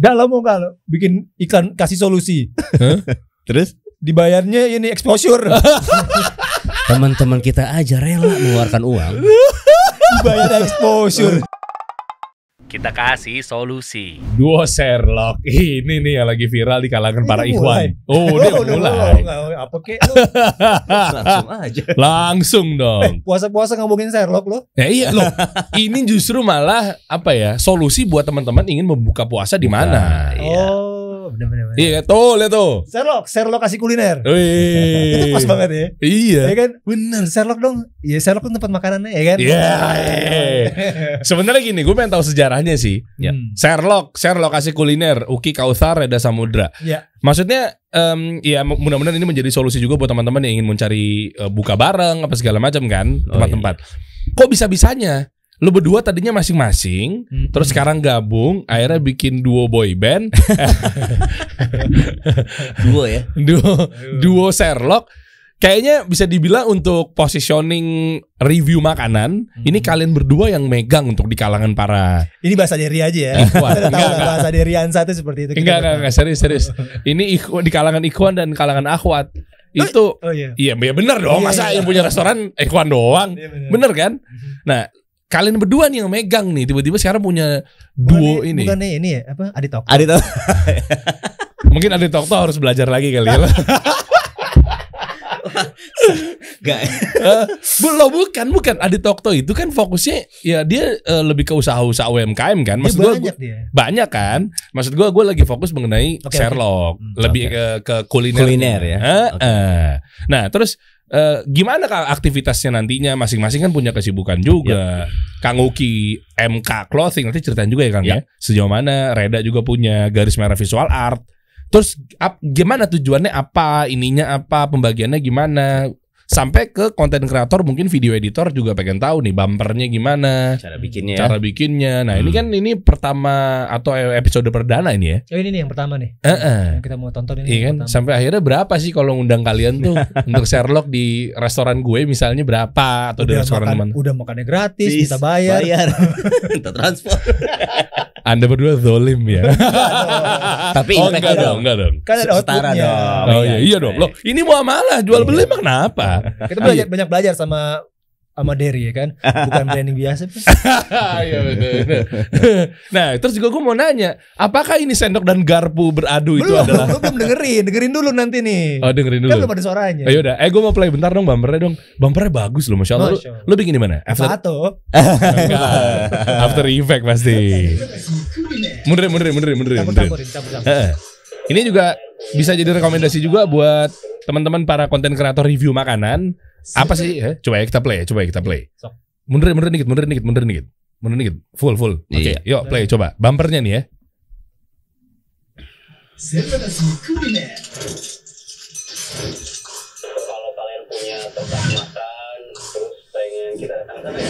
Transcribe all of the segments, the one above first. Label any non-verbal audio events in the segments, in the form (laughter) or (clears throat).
dalam mau kalau bikin iklan kasih solusi. Huh? (laughs) Terus dibayarnya ini exposure. (laughs) Teman-teman kita aja rela mengeluarkan uang. (laughs) Dibayar exposure kita kasih solusi. Duo Sherlock ini nih yang lagi viral di kalangan ini para iya, ikhwan. Oh, udah oh, mulai. mulai. Apa kek? (laughs) Langsung aja. Langsung dong. Eh, puasa-puasa eh, ngomongin Sherlock lo. Ya eh, iya lo. ini justru malah apa ya? Solusi buat teman-teman ingin membuka puasa di mana. Nah, iya. Oh. Iya, benar Iya, tuh lihat tuh. Sherlock, Sherlock kasih kuliner. iya, (laughs) itu pas banget ya. Iya. Ya kan? Bener, Sherlock dong. Iya, Sherlock kan tempat makanannya ya kan? Iya. Yeah. Iya. (laughs) Sebenarnya gini, gue pengen tahu sejarahnya sih. Ya. Hmm. Sherlock, Sherlock kasih kuliner, Uki Kausar, Reda Samudra. Iya. Maksudnya um, ya mudah-mudahan ini menjadi solusi juga buat teman-teman yang ingin mencari uh, buka bareng apa segala macam kan oh, tempat-tempat. Oh, iya. Kok bisa-bisanya lu berdua tadinya masing-masing, hmm. terus sekarang gabung, akhirnya bikin duo boy band. (laughs) duo ya. Duo duo Sherlock. Kayaknya bisa dibilang untuk positioning review makanan, hmm. ini kalian berdua yang megang untuk di kalangan para Ini bahasa Derry aja ya. Ikhwan. (laughs) enggak, bahasa Derryan satu seperti itu. Enggak, enggak, enggak, serius, serius. Ini ikhwan, di kalangan Ikhwan dan kalangan Akhwat itu oh, iya. iya ya bener dong iya, masa iya, yang iya. punya restoran Ikhwan doang iya, bener. bener kan mm-hmm. nah kalian berdua nih yang megang nih tiba-tiba sekarang punya duo bukan, ini bukan nih ini ya apa Tok. Adi Tok. mungkin Adi Tok harus belajar lagi kali ya Gak. Eh, uh, lo bukan bukan Adi itu kan fokusnya ya dia uh, lebih ke usaha-usaha UMKM kan. Iya, Maksud gue banyak, banyak kan. Maksud gue gue lagi fokus mengenai okay, Sherlock, okay. Hmm, lebih okay. ke ke kuliner. Kuliner ya. Uh, okay. uh. Nah terus Uh, gimana kak aktivitasnya nantinya masing-masing kan punya kesibukan juga. Yep. Iya. Kang Uki MK Clothing nanti ceritain juga ya Kang iya. ya. Sejauh mana Reda juga punya garis merah visual art. Terus ap, gimana tujuannya apa ininya apa pembagiannya gimana sampai ke konten kreator mungkin video editor juga pengen tahu nih bumpernya gimana cara bikinnya cara bikinnya nah hmm. ini kan ini pertama atau e, episode perdana ini ya oh ini nih yang pertama nih uh -uh. Yang kita mau tonton ini iya kan sampai akhirnya berapa sih kalau ngundang kalian tuh (laughs) untuk Sherlock di restoran gue misalnya berapa atau udah di restoran makan, teman udah makannya gratis Please, kita bayar, bayar. (laughs) kita transport (laughs) Anda berdua zolim ya. (laughs) Tapi oh, enggak dong, enggak dong. Kan ada setara dong. Oh iya, iya dong. Loh, ini mau malah jual beli mah kenapa? Kita belajar, iya. banyak belajar sama sama Derry ya kan (laughs) bukan branding biasa (laughs) iya, (laughs) nah terus juga gue mau nanya apakah ini sendok dan garpu beradu belum, itu adalah gue belum dengerin dengerin dulu nanti nih oh dengerin kan dulu kan belum ada suaranya ayo udah eh, eh gue mau play bentar dong bumpernya dong bumpernya bagus loh masya allah Lo bikin di mana after Fato. after effect pasti mundur mundur mundur mundur mundur ini juga bisa jadi rekomendasi juga buat teman-teman para konten kreator review makanan apa sih? Eh, ya, ya? Coba ya kita play, coba ya kita play. Mundur, mundur dikit, mundur dikit, mundur dikit, mundur dikit. Full, full. Oke, okay, iya. yuk play coba. Bumpernya nih ya. Kalau kalian punya tempat makan, terus pengen kita datang ke sana ya.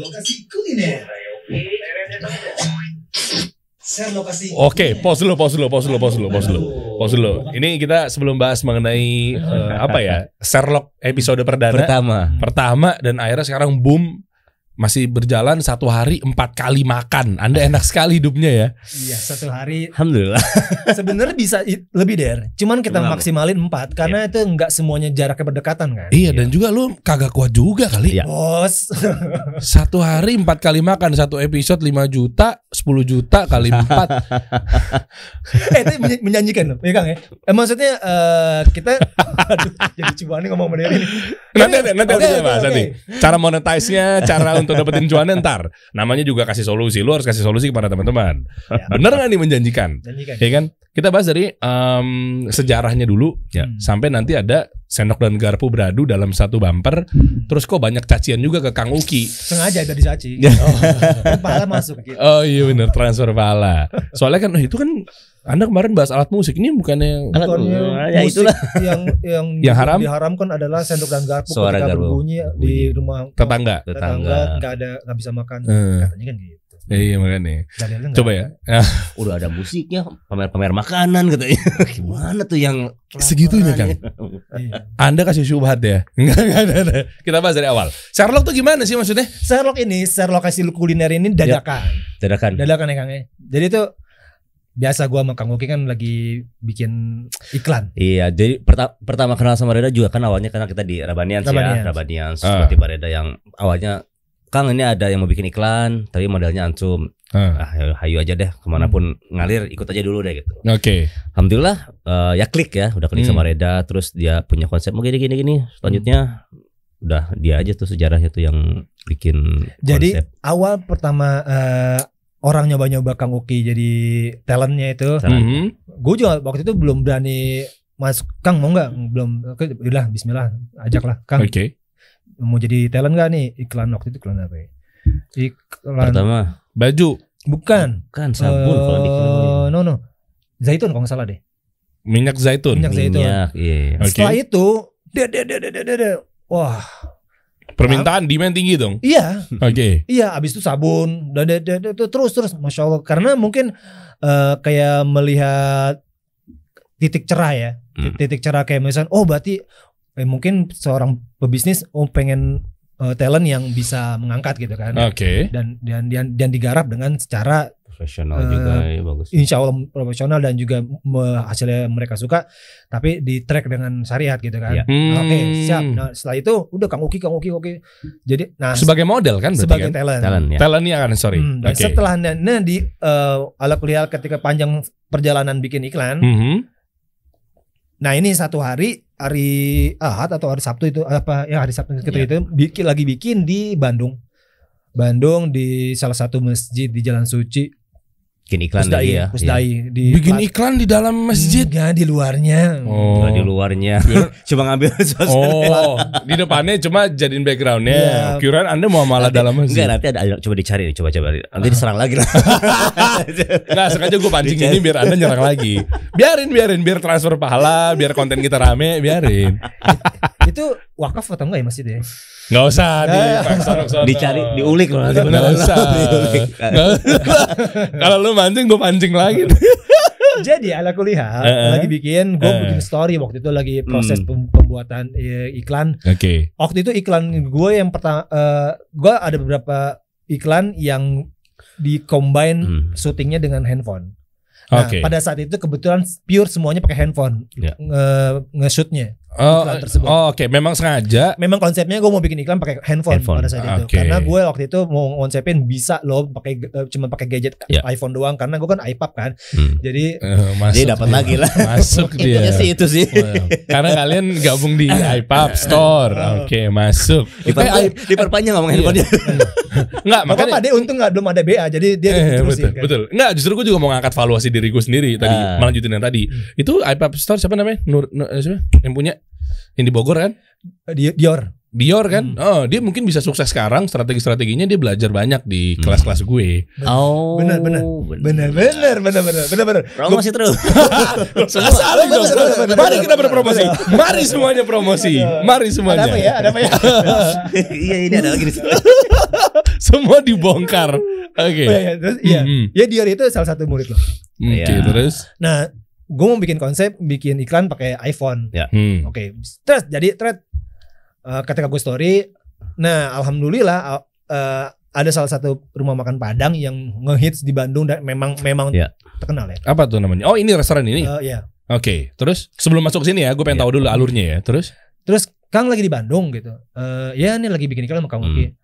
Lokasi kuliner. Oke, Share lokasi. Oke, okay, pause dulu, pause dulu, pause dulu, pause dulu, pause dulu. Pause dulu. Ini kita sebelum bahas mengenai uh, apa ya? Sherlock episode perdana. Pertama. Pertama dan akhirnya sekarang boom masih berjalan satu hari empat kali makan. Anda enak sekali hidupnya ya. Iya satu hari. Alhamdulillah. (laughs) Sebenarnya bisa lebih der. Cuman kita Cuman maksimalin empat karena iya. itu nggak semuanya jaraknya berdekatan kan. Iya, iya dan juga lu kagak kuat juga kali. Iya. Bos. (laughs) satu hari empat kali makan satu episode lima juta sepuluh juta kali empat. (laughs) eh itu menyanyikan loh ya Kang ya. Eh, maksudnya uh, kita aduh jadi coba nih ngomong bener ini. Nanti nanti, nanti, nanti, nanti, nanti, nanti, nanti, nanti, nanti, nanti, nanti, untuk dapetin cuannya ntar. Namanya juga kasih solusi. Lu harus kasih solusi kepada teman-teman. Ya. Bener nggak nih menjanjikan? Menjanjikan. Ya kan? Kita bahas dari um, sejarahnya dulu ya. Hmm. Sampai nanti ada sendok dan garpu beradu dalam satu bumper. Hmm. Terus kok banyak cacian juga ke Kang Uki. Sengaja dari caci. (laughs) Oh. pala masuk gitu. Oh iya bener transfer pala. Soalnya kan oh, itu kan anda kemarin bahas alat musik ini bukannya alat bukannya uh, ya itulah (laughs) yang yang, yang haram? diharamkan adalah sendok dan garpu Suara ketika garpu. berbunyi di rumah tetangga tetangga nggak ada nggak bisa makan hmm. katanya kan gitu Ya, iya makanya. Coba ya. (laughs) Udah ada musiknya, pamer-pamer makanan katanya. (laughs) Gimana tuh yang segitunya kan? Anda kasih syubhat ya. Enggak enggak ada. Kita bahas dari awal. Sherlock tuh gimana sih maksudnya? Sherlock ini, Sherlock kasih kuliner ini dadakan. Ya. Dadakan. Dadakan ya Kang. ya. Jadi tuh biasa gua sama Kang Oki kan lagi bikin iklan. Iya, jadi perta pertama kenal sama Reda juga kan awalnya karena kita di Rabanian ya, Rabanian uh. Ah. tiba Reda yang awalnya Kang ini ada yang mau bikin iklan, tapi modalnya ancum. Uh. Ah, ah ya, hayu aja deh, kemanapun hmm. ngalir ikut aja dulu deh gitu. Oke. Okay. Alhamdulillah uh, ya klik ya, udah klik hmm. sama Reda, terus dia punya konsep mau gini gini gini. Selanjutnya hmm udah dia aja tuh sejarahnya tuh yang bikin konsep. awal pertama uh, orang nyoba-nyoba Kang Uki jadi talentnya itu. Mm Gue juga waktu itu belum berani masuk Kang mau nggak? Belum. Ya udah Bismillah, ajaklah Kang. Oke. Okay. Mau jadi talent gak nih iklan waktu itu iklan apa ya? Iklan. Pertama baju. Bukan. kan sabun uh, kalau No no. Zaitun kalau nggak salah deh. Minyak zaitun. Minyak zaitun. Minyak, iya. Yeah. Okay. Setelah itu, de de de de de Wah, Permintaan demand tinggi dong. Iya. Oke. Okay. Iya, abis itu sabun, dan terus terus, masya Allah. Karena mungkin uh, kayak melihat titik cerah ya, hmm. titik cerah kayak misalnya, oh berarti eh, mungkin seorang pebisnis oh pengen uh, talent yang bisa mengangkat gitu kan. Oke. Okay. Dan, dan dan dan digarap dengan secara profesional uh, juga eh, ya bagus. Insya Allah profesional dan juga hasilnya mereka suka, tapi di track dengan syariat gitu kan. Ya. Hmm. Oke okay, siap. Nah setelah itu udah Kang Uki, Kang Uki, oke. Uki. Jadi nah sebagai model kan, sebagai kan? talent. Talent ya. Talent ya kan, sorry. Hmm, okay. Setelah nah, di uh, ala kuliah ketika panjang perjalanan bikin iklan. Mm -hmm. Nah ini satu hari hari Ahad atau hari Sabtu itu apa ya hari Sabtu gitu ya. itu bikin lagi bikin di Bandung. Bandung di salah satu masjid di Jalan Suci Bikin iklan Pusdai, ya. Pusdai iya. ya. di Bikin iklan di dalam masjid. Enggak, di luarnya. Oh. di luarnya. cuma (laughs) ngambil (laughs) suasana. Oh, di depannya cuma jadiin backgroundnya. Yeah. Anda mau malah nanti, dalam masjid. Enggak, nanti ada, coba dicari nih, coba coba. Nanti ah. diserang lagi lah. (laughs) nah, sengaja gue pancing ini biar Anda nyerang lagi. Biarin, biarin, biar transfer pahala, biar konten kita rame, biarin. Itu wakaf atau enggak ya masjid ya? Enggak usah di ya. dicari diulik loh nanti benar. usah. Kalau lu mancing gue mancing lagi. Jadi ala kuliah uh -uh. lagi bikin gue uh. bikin story waktu itu lagi hmm. proses hmm. pembuatan iklan. Oke. Okay. Waktu itu iklan gue yang pertama uh, eh, gue ada beberapa iklan yang di combine hmm. syutingnya dengan handphone. Nah, okay. pada saat itu kebetulan pure semuanya pakai handphone yeah. nge shootnya Oh, Oh, oke, okay. memang sengaja. Memang konsepnya gue mau bikin iklan pakai handphone, handphone pada saat okay. itu. Karena gue waktu itu mau konsepin bisa loh pakai eh, cuma pakai gadget yeah. iPhone doang karena gue kan iPad kan. Hmm. Jadi uh, masuk dia dapat lagi lah. (laughs) Masuk dia. Intinya sih itu sih. karena kalian gabung di (laughs) iPad Store. Oke, okay, masuk. Diperpanjang, eh, diperpanjang ngomong iya. handphonenya. (laughs) Enggak, makanya apa, dia untung enggak belum ada BA jadi dia eh, betul, kan. betul. Enggak, justru gue juga mau ngangkat valuasi diri gue sendiri tadi, ah. melanjutin yang tadi. Hmm. Itu iPad Store siapa namanya? Nur, nur eh, siapa? Yang punya yang di Bogor kan? Eh, Dior. Dior kan, hmm. oh dia mungkin bisa sukses sekarang. Strategi-strateginya dia belajar banyak di kelas-kelas hmm. gue. Oh, benar benar, benar benar, benar benar, benar benar. Promosi terus. Semua. (laughs) Bener, dong. Mari kita berpromosi. Mari semuanya promosi. Mari semuanya. Ada apa ya? Ada apa ya? (laughs) Iya ini ada lagi di sini. (laughs) Semua dibongkar. Oke. Okay. Oh, ya, ya, terus, iya. Mm -hmm. ya Dior itu salah satu murid loh. Oke okay, ya. terus. Nah gue mau bikin konsep bikin iklan pakai iPhone ya. hmm. oke okay. terus jadi thread uh, ketika gue story nah alhamdulillah uh, ada salah satu rumah makan Padang yang ngehits di Bandung dan memang memang ya. terkenal ya apa tuh namanya oh ini restoran ini uh, ya. oke okay. terus sebelum masuk sini ya gue pengen ya. tahu dulu alurnya ya terus terus Kang lagi di Bandung gitu uh, ya ini lagi bikin iklan sama Kang hmm.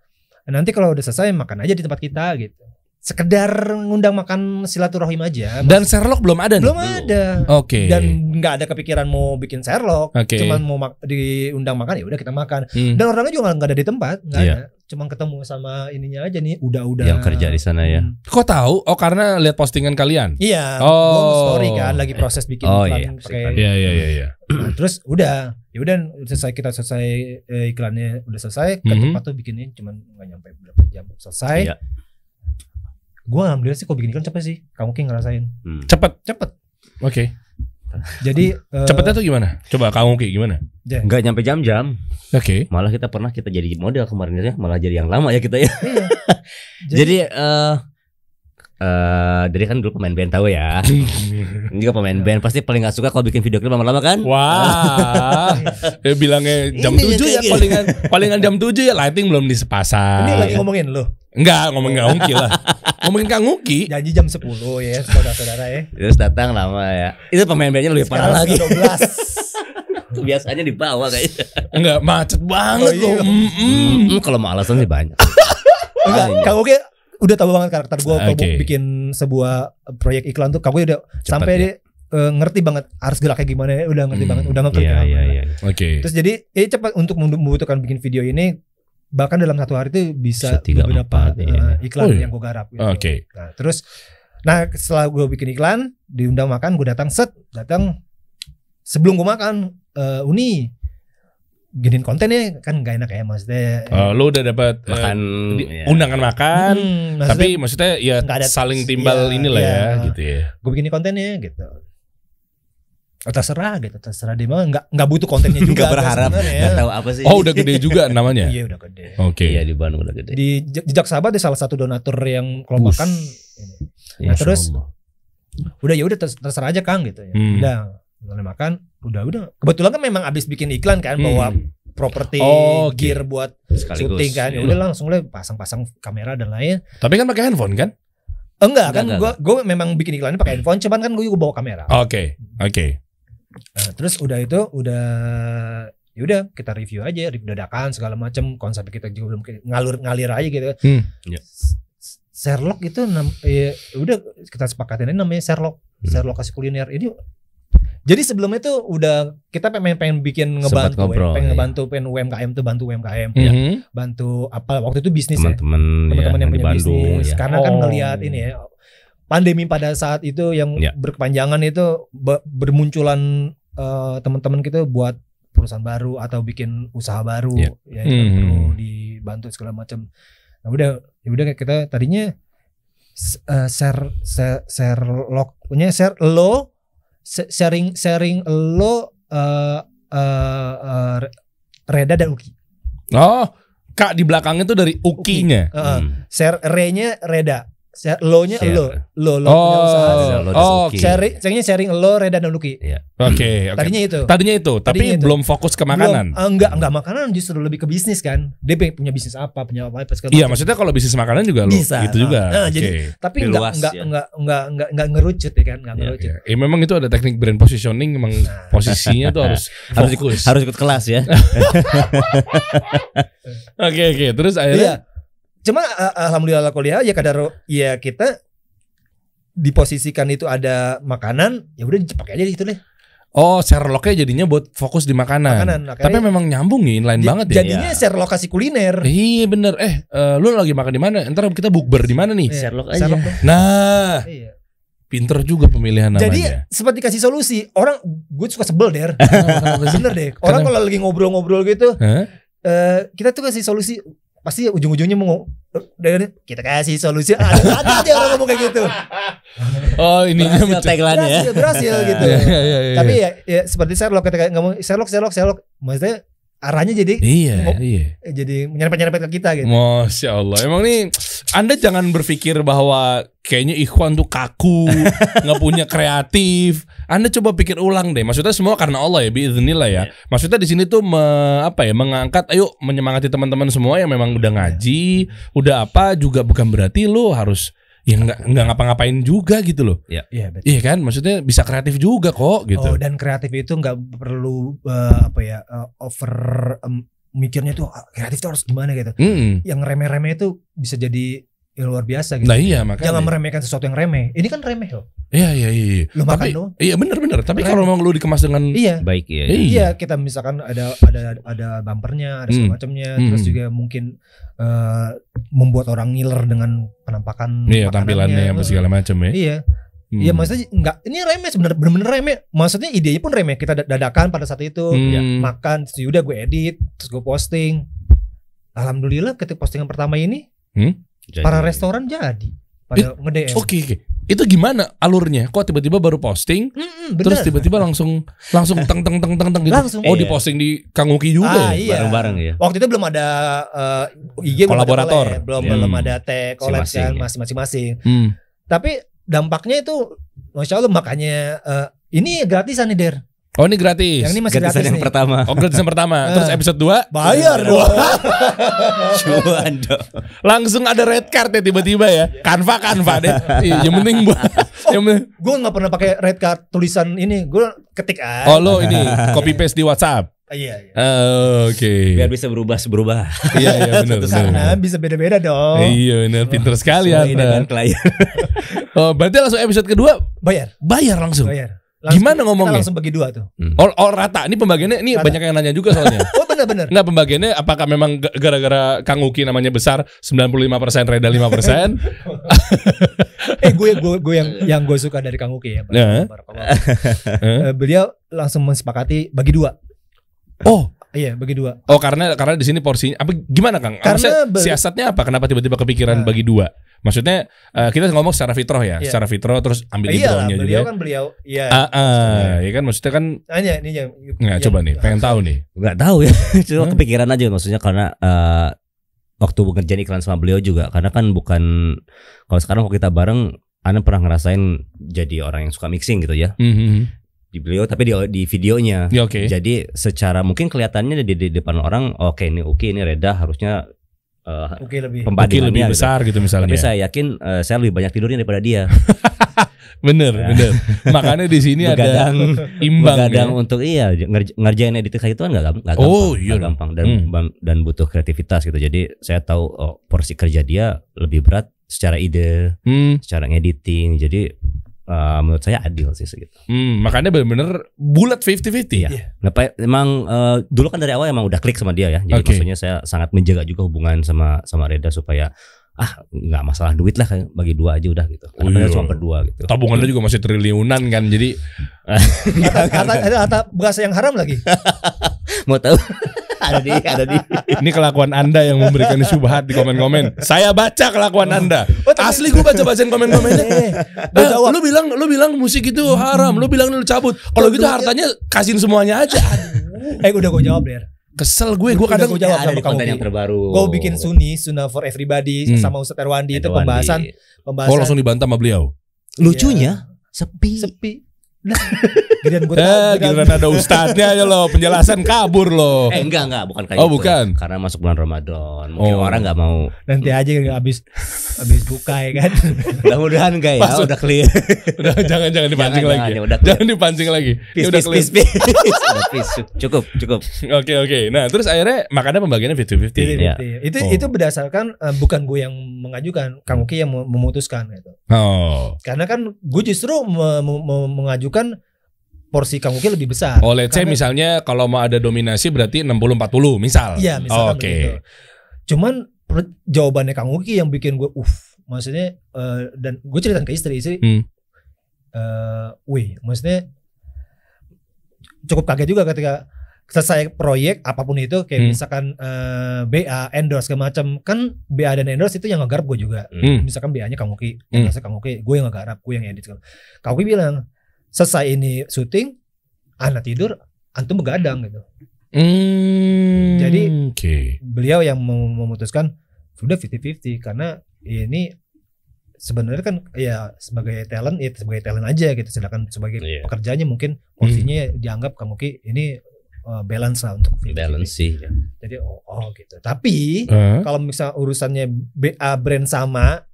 Nah, nanti kalau udah selesai makan aja di tempat kita gitu sekedar ngundang makan silaturahim aja. Dan Sherlock belum ada nih. Belum ada. Oke. Okay. Dan nggak ada kepikiran mau bikin Sherlock. Okay. Cuman mau mak diundang makan ya udah kita makan. Hmm. Dan orangnya juga nggak ada di tempat, nggak yeah. ada. Cuman ketemu sama ininya aja nih, udah-udah. Yang kerja di sana ya. Hmm. Kok tahu? Oh karena lihat postingan kalian. Iya. Oh. story kan lagi proses bikin oh, iklan iya. Iya iya iya. iya, iya. (clears throat) terus udah, ya udah selesai kita selesai eh, iklannya udah selesai. Ketempat mm -hmm. tuh bikinnya cuman nggak nyampe berapa jam selesai. Yeah gue alhamdulillah sih kalau bikin iklan cepet sih kamu mungkin ngerasain hmm. cepet cepet oke okay. Jadi (laughs) eh, cepetnya tuh gimana? Coba kamu kayak gimana? nggak nyampe jam-jam. Oke. Okay. Malah kita pernah kita jadi model kemarin ya, malah jadi yang lama ya kita ya. Iya. (laughs) jadi, jadi uh, uh, kan dulu pemain band tahu ya. (laughs) Ini juga pemain band pasti paling gak suka kalau bikin video klip lama-lama kan? Wah. ya, bilangnya jam Ini 7 ya palingan palingan jam 7 ya lighting belum disepasang. Ini lagi ngomongin lo. Enggak, ngomong enggak ongkir lah ngomongin Kang Uki. Janji jam 10 ya saudara-saudara ya. Terus datang lama ya. Itu pemain bandnya lebih parah lagi. 12. (laughs) Biasanya dibawa kayaknya. Enggak macet banget loh. Iya. Mm, mm. mm -mm. Kalau mau alasan sih banyak. (laughs) Enggak, Kang Uki udah tahu banget karakter gue okay. kalau bikin sebuah proyek iklan tuh Kang Uki udah Cepet sampai ya. uh, ngerti banget harus geraknya gimana ya udah ngerti hmm, banget udah ngerti iya, yeah, yeah, yeah. oke okay. terus jadi eh cepat untuk membutuhkan bikin video ini bahkan dalam satu hari itu bisa, bisa tiga, beberapa empat, uh, iya. iklan oh, iya. yang gue garap gitu. Oke. Okay. Nah, terus nah setelah gue bikin iklan, diundang makan, gue datang set, datang sebelum gue makan, uh, Uni giniin kontennya kan gak enak ya maksudnya. Uh, eh, oh, lo udah dapat makan uh, ya. undangan makan, hmm, maksudnya, tapi maksudnya ya ada, saling timbal ya, inilah ya, ya gitu ya. Gue bikin kontennya gitu. Oh, terserah gitu terserah dia mah nggak nggak butuh kontennya (laughs) juga nggak kan berharap nggak tahu apa sih oh udah gede juga namanya (laughs) iya udah gede oke okay. iya di Bandung udah gede di jejak sahabat dia salah satu donatur yang kelompokan nah ya, terus Allah. udah ya udah terserah aja kang gitu ya hmm. udah makan udah udah kebetulan kan memang abis bikin iklan kan hmm. bahwa properti oh, okay. gear buat Sekaligus. syuting kan ya udah langsung lah pasang-pasang kamera dan lain tapi kan pakai handphone kan Enggak, enggak kan gue gue memang bikin iklannya pakai handphone cuman kan gue juga bawa kamera oke okay, oke Nah, terus udah itu udah ya udah kita review aja review dadakan segala macam konsep kita juga belum ngalur ngalir aja gitu. Hmm. Yeah. Sherlock itu nam, ya, udah kita sepakatin ini namanya Sherlock hmm. Sherlock kasih kuliner ini jadi sebelumnya itu udah kita pengen pengen bikin ngebantu ya, ngobrol, pengen iya. ngebantu pengen UMKM tuh bantu UMKM ya. mm-hmm. ya. bantu apa waktu itu bisnis ya. teman-teman ya. ya, yang, yang punya bisnis ya. karena kan oh. kan ngelihat ini ya pandemi pada saat itu yang ya. berkepanjangan itu bermunculan uh, teman-teman kita buat perusahaan baru atau bikin usaha baru ya, ya itu mhm. perlu dibantu segala macam. Nah udah ya udah kita tadinya uh, share share share punya share lo sharing sharing lo uh, uh, uh, Reda dan Uki. Oh, Kak di belakangnya tuh dari Ukinya. Uki. Uh, hmm. Share Re-nya Reda. Share, lo-nya lo, lo, lo oh, punya usaha. oh, oke. Okay. Sharing, sharing lo, Reda dan Luki. Iya. Oke, okay, hmm. okay. Tadinya itu. Tadinya itu, tapi Tadinya itu. belum fokus ke makanan. Belum, ah, enggak, enggak makanan justru lebih ke bisnis kan. Dia punya bisnis apa, punya apa, apa Iya, maksudnya kalau bisnis makanan juga lo Bisa, gitu nah. juga. Nah, okay. jadi tapi enggak, luas, enggak, ya. enggak, enggak, enggak, enggak ngerucut ya kan, enggak iya, ngerucut. Yeah. Ya, memang itu ada teknik brand positioning, memang nah. posisinya tuh harus (laughs) harus ikut, harus ikut kelas ya. (laughs) Oke, oke. Okay, okay. Terus akhirnya iya cuma eh, eh, alhamdulillah kuliah ya kadar ya kita diposisikan itu ada makanan ya udah pakai aja gitu deh Oh, Sherlocknya jadinya buat fokus di makanan. makanan Tapi memang nyambung nih, lain banget ya. Jadinya iya. share lokasi kuliner. Iya bener. Eh, eh, lu lagi makan di mana? Ntar kita bukber di mana nih? Iya, Sherlock aja. Sherlock. Nah, iya. pinter juga pemilihan namanya. Jadi sempat dikasih solusi. Orang, gue suka sebel der. (laughs) bener deh. Orang kalau lagi ngobrol-ngobrol gitu, huh? uh, kita tuh kasih solusi pasti ujung-ujungnya mau kita kasih solusi ada ada aja orang ngomong kayak gitu oh ini tagline ya berhasil, berhasil iya, gitu yeah, yeah, yeah, yeah. tapi ya, ya seperti Sherlock ketika ngomong loh saya loh maksudnya arahnya jadi iya, mau, iya. jadi menyerap menyerap ke kita gitu. Masya Allah. Emang nih Anda jangan berpikir bahwa kayaknya Ikhwan tuh kaku, (laughs) nggak punya kreatif. Anda coba pikir ulang deh. Maksudnya semua karena Allah ya, biiznillah ya. Iya. Maksudnya di sini tuh me, apa ya, mengangkat ayo menyemangati teman-teman semua yang memang udah ngaji, udah apa juga bukan berarti lu harus ya enggak enggak ngapa-ngapain juga gitu loh. Iya, iya Iya kan, maksudnya bisa kreatif juga kok gitu. Oh, dan kreatif itu enggak perlu uh, apa ya uh, over um, mikirnya tuh ah, kreatif tuh harus gimana gitu. Mm. Yang remeh-remeh itu bisa jadi ya luar biasa gitu. Nah iya makanya. Jangan meremehkan sesuatu yang remeh. Ini kan remeh loh. Iya iya iya. iya. Lu tapi, makan Iya benar-benar. Tapi kalau mau lu dikemas dengan iya. baik ya. Iya. iya kita misalkan ada ada ada bumpernya, ada semacamnya, hmm. semacamnya, hmm. terus juga mungkin uh, membuat orang ngiler dengan penampakan iya, tampilannya apa eh. segala macam ya. Iya. Hmm. Ya maksudnya enggak ini remeh sebenarnya benar bener remeh. Maksudnya idenya pun remeh. Kita dadakan pada saat itu hmm. Iya. ya, makan sudah udah gue edit, terus gue posting. Alhamdulillah ketika postingan pertama ini hmm? Jadi. Para restoran jadi pada eh, Oke, okay, Itu gimana alurnya? Kok tiba-tiba baru posting? Mm, mm, terus tiba-tiba langsung langsung teng teng teng teng teng gitu. Langsung. Oh, iya. diposting di Kang Uki juga. Ah, ya? iya. Bareng-bareng ya. Waktu itu belum ada uh, eh, IG kolaborator. Belum hmm. belum ada tag collab si kan masing-masing. Masing-masing. Hmm. Tapi dampaknya itu Masya Allah makanya uh, ini gratisan nih Der. Oh ini gratis. Yang ini masih gratisan gratis yang nih. pertama. Oh gratisan pertama. (laughs) Terus episode 2 bayar dong. (laughs) Cuan dong. Langsung ada red card ya tiba-tiba ya. Kanva kanva deh. (laughs) Iya, yang penting buat. Oh, yang penting. Gua nggak pernah pakai red card tulisan ini. gue ketik aja. Oh lo ini copy paste di WhatsApp. Ah, iya. iya. Uh, Oke. Okay. Biar bisa berubah berubah. iya iya benar. Karena bisa beda-beda dong. Iya benar. Pinter sekali ya. dengan klien. oh berarti langsung episode kedua bayar. Bayar langsung. Bayar. Langsung, Gimana ngomongnya? langsung bagi dua tuh. Hmm. all oh, oh rata. Ini pembagiannya ini rata. banyak yang nanya juga soalnya. (laughs) oh benar-benar. nah pembagiannya apakah memang gara-gara Kang Uki namanya besar 95% Reda 5%? (laughs) eh gue gue gue yang yang gue suka dari Kang Uki ya. Pak. Nah. (laughs) Eh, beliau langsung mensepakati bagi dua. Oh, Iya, bagi dua. Oh, karena karena di sini porsinya apa gimana Kang? Karena Maksudnya, siasatnya apa? Kenapa tiba-tiba kepikiran nah. bagi dua? Maksudnya uh, kita ngomong secara fitroh ya, iya. secara fitroh terus ambil eh, iya, ibrahnya juga. Beliau kan beliau, ya. Ah, ah, ya kan maksudnya kan. Tanya ini yang. Nggak ya, coba nih, pengen tahu nih. Gak tahu ya, (laughs) cuma hmm? kepikiran aja maksudnya karena uh, waktu ngerjain iklan sama beliau juga, karena kan bukan kalau sekarang kalau kita bareng, Anda pernah ngerasain jadi orang yang suka mixing gitu ya. Mm -hmm. hmm, hmm di beliau tapi di di videonya. Ya, okay. Jadi secara mungkin kelihatannya di, di depan orang oke okay, ini oke okay, ini Reda harusnya uh, eh, okay, lebih okay, lebih gitu. besar gitu, gitu misalnya. Tapi saya yakin uh, saya lebih banyak tidurnya daripada dia. (laughs) bener ya. bener. Makanya di sini ada imbang. Ya. Begadang ya. untuk iya ngerj ngerjain edit kayak itu kan gak, gak oh, gampang. Oh iya. Gak gampang dan hmm. dan butuh kreativitas gitu. Jadi saya tahu oh, porsi kerja dia lebih berat secara ide, hmm. secara editing. Jadi uh, menurut saya adil sih segitu. Hmm, makanya benar-benar bulat 50-50. ya. Yeah. emang uh, dulu kan dari awal emang udah klik sama dia ya. Jadi okay. maksudnya saya sangat menjaga juga hubungan sama sama Reda supaya ah nggak masalah duit lah bagi dua aja udah gitu karena iya. Kan cuma berdua gitu tabungannya juga masih triliunan kan jadi kata-kata (laughs) bahasa yang haram lagi mau tahu ada di, ada di. Ini kelakuan Anda yang memberikan isu bahat di komen-komen. Saya baca kelakuan Anda. Oh, Asli gue baca-bacain komen-komennya. nah, jawab. lu bilang lu bilang musik itu haram, lu bilang lu cabut. Kalau gitu hartanya kasihin semuanya aja. eh udah gue jawab, ler. kesel gue gue kadang gue jawab ya, sama konten yang terbaru gue bikin Sunni Sunnah for Everybody hmm. sama Ustadz Erwandi, Erwandi itu pembahasan pembahasan oh langsung dibantah sama beliau iya. lucunya yeah. sepi sepi (laughs) Giliran gue eh, giliran ada ustadznya aja loh penjelasan kabur loh. Eh enggak enggak bukan kayak oh, itu. bukan. Karena masuk bulan Ramadan, mungkin oh. orang nggak mau. Nanti aja abis abis buka ya kan. (laughs) Mudah-mudahan enggak ya, udah clear. (laughs) udah jangan jangan dipancing jangan, lagi. Jangan, udah jangan dipancing lagi. Peace, ya, udah clear. Peace, peace. udah peace. Cukup, cukup. Oke, oke. Okay. Nah, terus akhirnya makanya pembagiannya 50-50. yeah. Iya. Iya. Itu oh. itu berdasarkan uh, bukan gue yang mengajukan, Kang Uki yang memutuskan gitu. Oh. Karena kan gue justru me me me mengajukan menunjukkan porsi kang uki lebih besar. Oh, let's say misalnya kalau mau ada dominasi berarti 60-40 misal. Iya, misal. Oh, Oke. Okay. Begitu. Cuman jawabannya Kang Uki yang bikin gue uff, maksudnya uh, dan gue cerita ke istri, istri hmm. uh, wih, maksudnya cukup kaget juga ketika selesai proyek apapun itu kayak hmm. misalkan uh, eh, BA endorse ke macam kan BA dan endorse itu yang ngegarap gue juga hmm. misalkan BA nya Kang Uki hmm. Kang Uki gue yang ngegarap gue yang edit Kang Uki bilang selesai ini syuting anak tidur antum begadang gitu hmm, jadi okay. beliau yang memutuskan sudah fifty fifty karena ini sebenarnya kan ya sebagai talent ya sebagai talent aja gitu sedangkan sebagai yeah. pekerjaannya mungkin porsinya hmm. dianggap kamu ki ini uh, balance lah untuk film balance sih ya. jadi oh, oh gitu tapi uh. kalau misal urusannya BA brand sama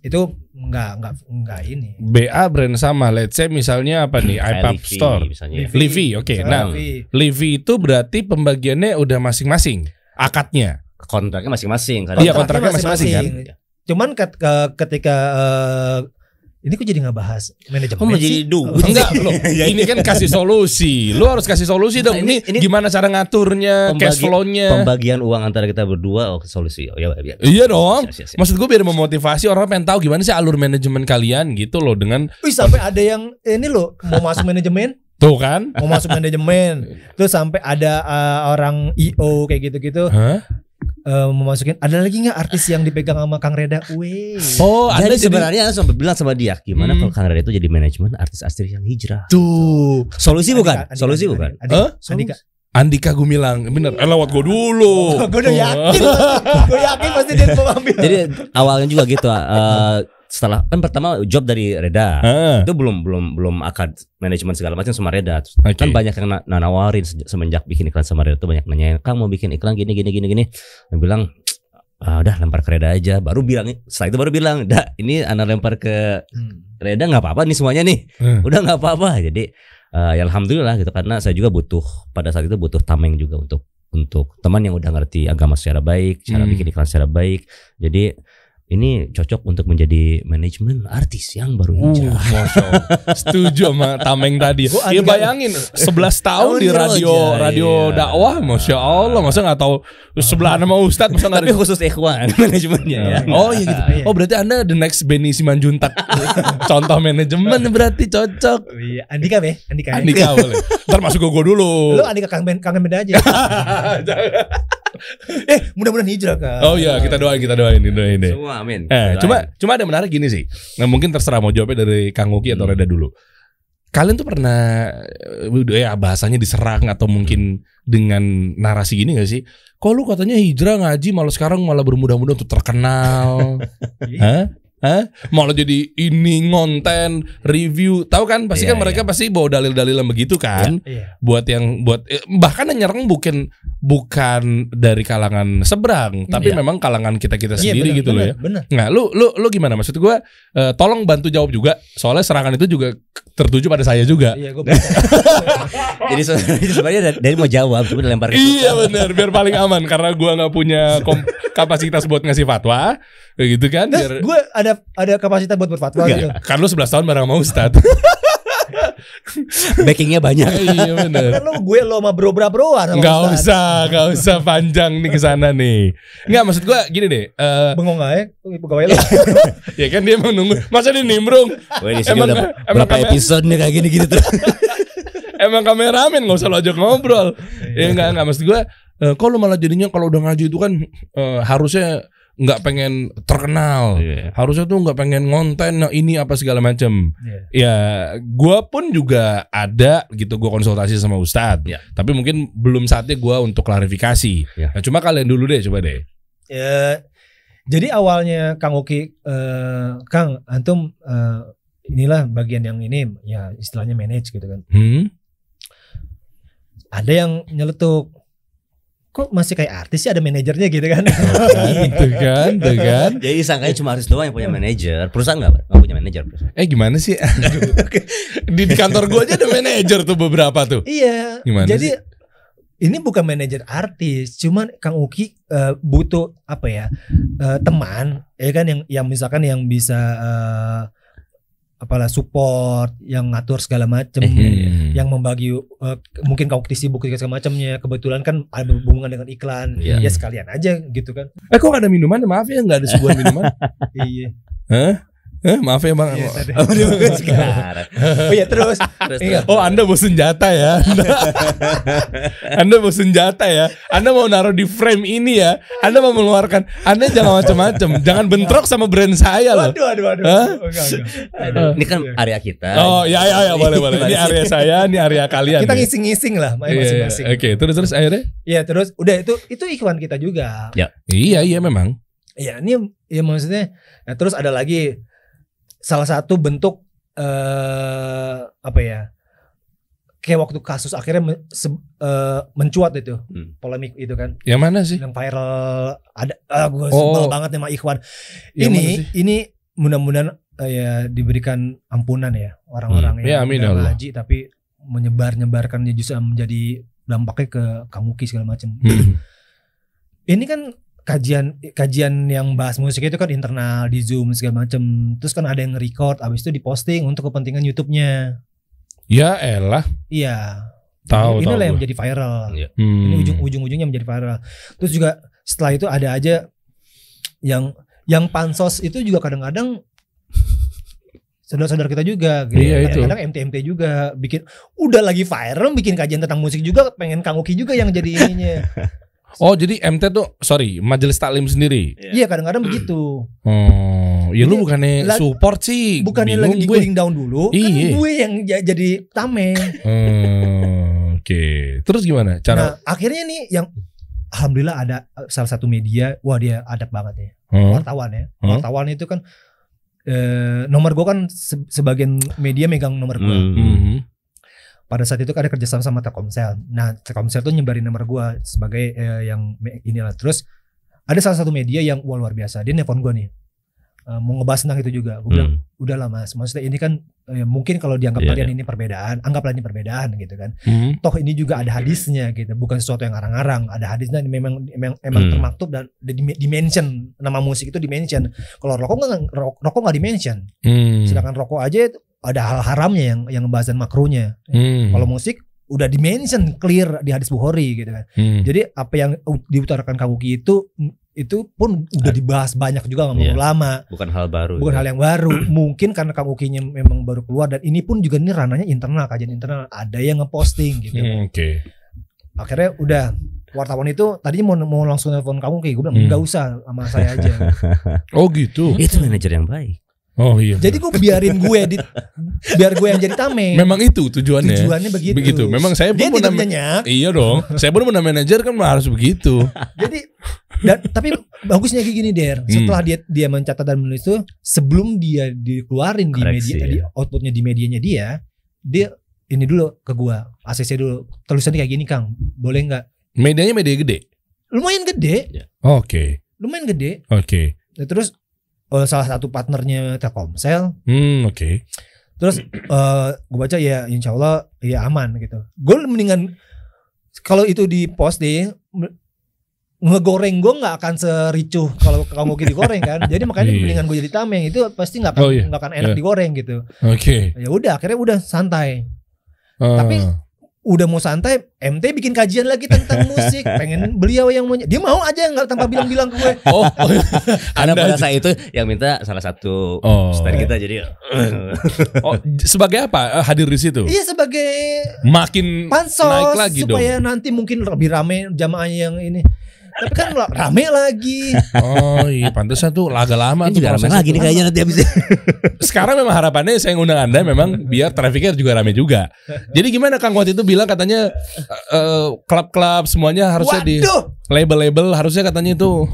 itu enggak enggak enggak ini. BA brand sama. Let's say misalnya apa nih? iPad Store. Misalnya. Livi, oke. Okay. nah, Livy itu berarti pembagiannya udah masing-masing akadnya. Kontraknya masing-masing. Iya, kontraknya masing-masing kan. Cuman ketika eh, ini kok jadi bahas manajemen oh, jadi duit. Enggak, (laughs) loh. Iya, iya. ini kan kasih solusi. Lu harus kasih solusi nah, dong. ini, ini, gimana cara ngaturnya, pembagi, cash flow-nya. Pembagian uang antara kita berdua oh, solusi. Oh, ya, ya, ya. iya dong. Siap, siap, siap. Maksud gue biar memotivasi orang pengen tahu gimana sih alur manajemen kalian gitu loh dengan Wih, sampai ada yang ini loh mau masuk manajemen Tuh kan? Mau masuk manajemen. (laughs) Terus sampai ada uh, orang EO kayak gitu-gitu. Huh? uh, eh, memasukin ada lagi nggak artis yang dipegang sama Kang Reda? Weh. Oh, jadi, jadi sebenarnya jadi... bilang sama dia gimana hmm. kalau Kang Reda itu jadi manajemen artis-artis yang hijrah. Tuh, gitu. solusi Andika, bukan? Andika, solusi Andika, bukan? Andika, huh? Andika. Andika Gumilang bener eh, lewat gue dulu (laughs) gue udah yakin oh. gue yakin pasti dia mau ambil jadi awalnya juga gitu uh, setelah kan pertama job dari Reda uh. itu belum belum belum akad manajemen segala macam sama Reda okay. kan banyak yang na nawarin semenjak bikin iklan sama Reda tuh banyak nanya Kang mau bikin iklan gini gini gini gini dan bilang ah, udah lempar ke Reda aja baru bilang setelah itu baru bilang dah ini anak lempar ke hmm. Reda nggak apa-apa nih semuanya nih hmm. udah nggak apa-apa jadi uh, ya alhamdulillah gitu karena saya juga butuh pada saat itu butuh tameng juga untuk untuk teman yang udah ngerti agama secara baik, cara hmm. bikin iklan secara baik. Jadi ini cocok untuk menjadi manajemen artis yang baru uh, hijrah. Uh, (laughs) Setuju sama Tameng tadi. Gua oh, ya, bayangin 11 tahun di radio oh, aja, radio iya. iya. dakwah, masya Allah, masa nggak tahu sebelah nama Ustadz, masa nggak. Tapi khusus Ikhwan (laughs) manajemennya. ya. (laughs) Oh iya gitu. Iya. Oh berarti anda the next Benny Simanjuntak. Contoh manajemen berarti cocok. Oh, iya, Andika be, Andika. Andika boleh. Ntar masuk gue dulu. Lu Andika kangen kangen beda aja eh mudah-mudahan hijrah kan. Oh iya kita doain kita doain ini doain deh. Semua amin. Eh, doain. cuma cuma ada menarik gini sih. Nah, mungkin terserah mau jawabnya dari Kang Uki atau hmm. Reda dulu. Kalian tuh pernah eh, ya bahasanya diserang atau mungkin dengan narasi gini gak sih? Kok lu katanya hijrah ngaji malah sekarang malah bermudah mudah untuk terkenal. (laughs) Iya. Hah? Hah? Malah jadi ini ngonten review, tahu kan? Pasti yeah, kan iya, mereka yeah. pasti bawa dalil-dalil yang begitu kan? Yeah, yeah. Buat yang buat eh, bahkan yang nyerang bukan bukan dari kalangan seberang, mm, tapi yeah. memang kalangan kita kita yeah, sendiri bener, gitu bener, loh ya. Bener. Nah, lu lu lu gimana maksud gua? Uh, tolong bantu jawab juga, soalnya serangan itu juga tertuju pada saya juga. Iya, gue (laughs) Jadi (laughs) sebenarnya dari mau jawab, cuma dilempar. Iya benar, biar paling aman karena gue nggak punya (laughs) kapasitas buat ngasih fatwa, gitu kan. Nah, biar... Gue ada ada kapasitas buat berfatwa. Iya. Gitu. Kan lu sebelas tahun bareng mau Ustad. (laughs) Backingnya banyak. iya benar. Kalau lo gue lo sama bro bro bro Gak usah, gak usah panjang nih ke sana nih. Enggak maksud gue gini deh. Uh, Bengong gak ya? Pegawai lo. (laughs) ya kan dia emang nunggu. Masa dia nimbrung? Wah ini sudah berapa episode nih kayak gini gini tuh. (laughs) emang kameramen gak usah lo ajak ngobrol. Iya. ya enggak enggak maksud gue. Uh, kok malah jadinya kalau udah ngaji itu kan uh, harusnya nggak pengen terkenal. Yeah. Harusnya tuh nggak pengen ngonten nah ini apa segala macam. Yeah. Ya, gue pun juga ada gitu gue konsultasi sama ustadz. Yeah. Tapi mungkin belum saatnya gue untuk klarifikasi. Yeah. Nah, cuma kalian dulu deh coba deh. yeah. jadi awalnya Kang Oki uh, Kang antum uh, inilah bagian yang ini ya istilahnya manage gitu kan. Hmm? Ada yang nyeletuk kok masih kayak artis sih ada manajernya gitu kan (laughs) gitu kan gitu kan jadi ya, sangkanya cuma artis doang yang punya manajer perusahaan nggak nggak punya manajer eh gimana sih (laughs) di kantor gua aja ada manajer tuh beberapa tuh iya gimana jadi sih? ini bukan manajer artis, cuman Kang Uki uh, butuh apa ya uh, teman, ya kan yang yang misalkan yang bisa uh, apalah support yang ngatur segala macam eh, iya, iya, hmm. iya. yang membagi uh, mungkin kau sibuk segala macamnya kebetulan kan ada berhubungan dengan iklan iya. ya sekalian aja gitu kan eh kok ada minuman maaf ya nggak ada sebuah minuman (laughs) iya Hah? Eh, maaf ya bang. Yes, iya, (laughs) oh, oh ya terus. (laughs) Iya. terus, Oh Anda bawa senjata ya. Anda, (laughs) anda bawa senjata ya. Anda mau naruh di frame ini ya. Anda mau mengeluarkan. Anda jangan macam-macam. Jangan bentrok sama brand saya loh. Aduh, aduh, aduh. Huh? Ini kan iya. area kita. Oh ya ya ya boleh boleh. Ini area saya, ini area kalian. Kita ya. ngising-ngising lah masing masing Yeah, Oke, okay, terus terus akhirnya? Iya terus. Udah itu itu ikhwan kita juga. Ya. Iya iya memang. Iya ini ya maksudnya. Nah, terus ada lagi salah satu bentuk uh, apa ya kayak waktu kasus akhirnya men, se, uh, mencuat itu hmm. polemik itu kan yang mana sih yang viral ada ah, gue oh. sebel banget sama Ikhwan yang ini ini mudah-mudahan uh, ya diberikan ampunan ya orang-orang hmm. yang ya, amin haji tapi menyebar-nyebarkannya justru menjadi dampaknya ke kamuki segala macam hmm. ini kan kajian kajian yang bahas musik itu kan internal di Zoom segala macem. Terus kan ada yang record abis itu diposting untuk kepentingan YouTube-nya. Ya elah. Iya. Tahu ini lah yang menjadi viral. Iya. Hmm. Ini ujung-ujung-ujungnya menjadi viral. Terus juga setelah itu ada aja yang yang pansos itu juga kadang-kadang saudara-saudara kita juga gitu. Iya, kadang, kadang MTMT juga bikin udah lagi viral bikin kajian tentang musik juga pengen Kang Uki juga yang jadi ininya. (laughs) Oh jadi MT tuh sorry majelis taklim sendiri. Iya yeah. kadang-kadang begitu. Oh ya jadi, lu bukannya lag, support sih? Bukannya lagi gue. cooling down dulu? Kan iya. Kan gue yang jadi tameng. hmm, oh, Oke okay. terus gimana cara? Nah akhirnya nih yang alhamdulillah ada eh, salah satu media wah dia adab banget ya hmm. wartawan ya hmm. wartawan itu kan eh, nomor gue kan se sebagian media megang nomor gue. Hmm pada saat itu kan ada kerjasama sama Telkomsel. Nah Telkomsel tuh nyebarin nomor gue sebagai eh, yang inilah terus ada salah satu media yang wah luar biasa dia nelfon gue nih uh, mau ngebahas tentang itu juga gue bilang hmm. udahlah mas maksudnya ini kan eh, mungkin kalau dianggap iya, kalian yeah. ini perbedaan anggaplah ini perbedaan gitu kan hmm. toh ini juga ada hadisnya gitu bukan sesuatu yang arang-arang ada hadisnya memang memang emang hmm. termaktub dan dimention nama musik itu dimention kalau rokok nggak rokok nggak dimention hmm. sedangkan rokok aja itu ada hal haramnya yang yang pembahasan makronya. Hmm. Kalau musik udah dimention clear di hadis Bukhari gitu kan. Hmm. Jadi apa yang diutarakan Kabuki itu itu pun udah ah. dibahas banyak juga nggak iya. yeah. lama. Bukan hal baru. Bukan ya. hal yang baru. (clears throat) Mungkin karena nya memang baru keluar dan ini pun juga ini rananya internal kajian internal. Ada yang ngeposting gitu. Hmm, Oke. Okay. Akhirnya udah wartawan itu tadinya mau mau langsung telepon kamu kayak gue bilang hmm. nggak hmm. usah sama saya aja. (laughs) oh gitu. Itu manajer yang baik. Oh iya. Jadi gue biarin gue di biar gue yang jadi tameng. Memang itu tujuannya. Tujuannya begitu. Begitu. Memang saya pun Dia Iya dong. saya pun pernah manajer kan harus begitu. jadi dan tapi bagusnya kayak gini der. Hmm. Setelah hmm. dia dia mencatat dan menulis itu sebelum dia dikeluarin di media ya. di outputnya di medianya dia dia ini dulu ke gue, ACC dulu tulisannya kayak gini Kang boleh nggak medianya media gede lumayan gede ya. oke okay. lumayan gede oke okay. Nah, terus uh, salah satu partnernya Telkomsel. Hmm, oke. Okay. Terus uh, (clears throat) eh, gue baca ya insya Allah ya aman gitu. Gue mendingan kalau itu di post deh ngegoreng gue nggak akan sericuh kalau (laughs) kamu gini digoreng kan jadi makanya yeah. mendingan gue jadi tameng itu pasti nggak akan oh, yeah. akan enak yeah. digoreng gitu oke okay. ya udah akhirnya udah santai uh. tapi udah mau santai, MT bikin kajian lagi tentang musik. Pengen beliau yang mau, dia mau aja nggak tanpa bilang-bilang ke gue. (laughs) Oh, karena pada saat itu yang minta salah satu oh. star kita jadi. (laughs) oh, sebagai apa eh, hadir di situ? Iya sebagai makin pansos naik lagi supaya dong. nanti mungkin lebih rame jamaah yang ini. Tapi kan rame lagi. Oh iya, pantesan tuh laga lama Ini tuh juga rame lagi nih kayaknya nanti habis. Sekarang memang harapannya saya ngundang Anda memang biar trafficnya juga rame juga. Jadi gimana Kang Wat itu bilang katanya eh, eh, klub-klub uh, semuanya harusnya Waduh. di label-label harusnya katanya itu (laughs)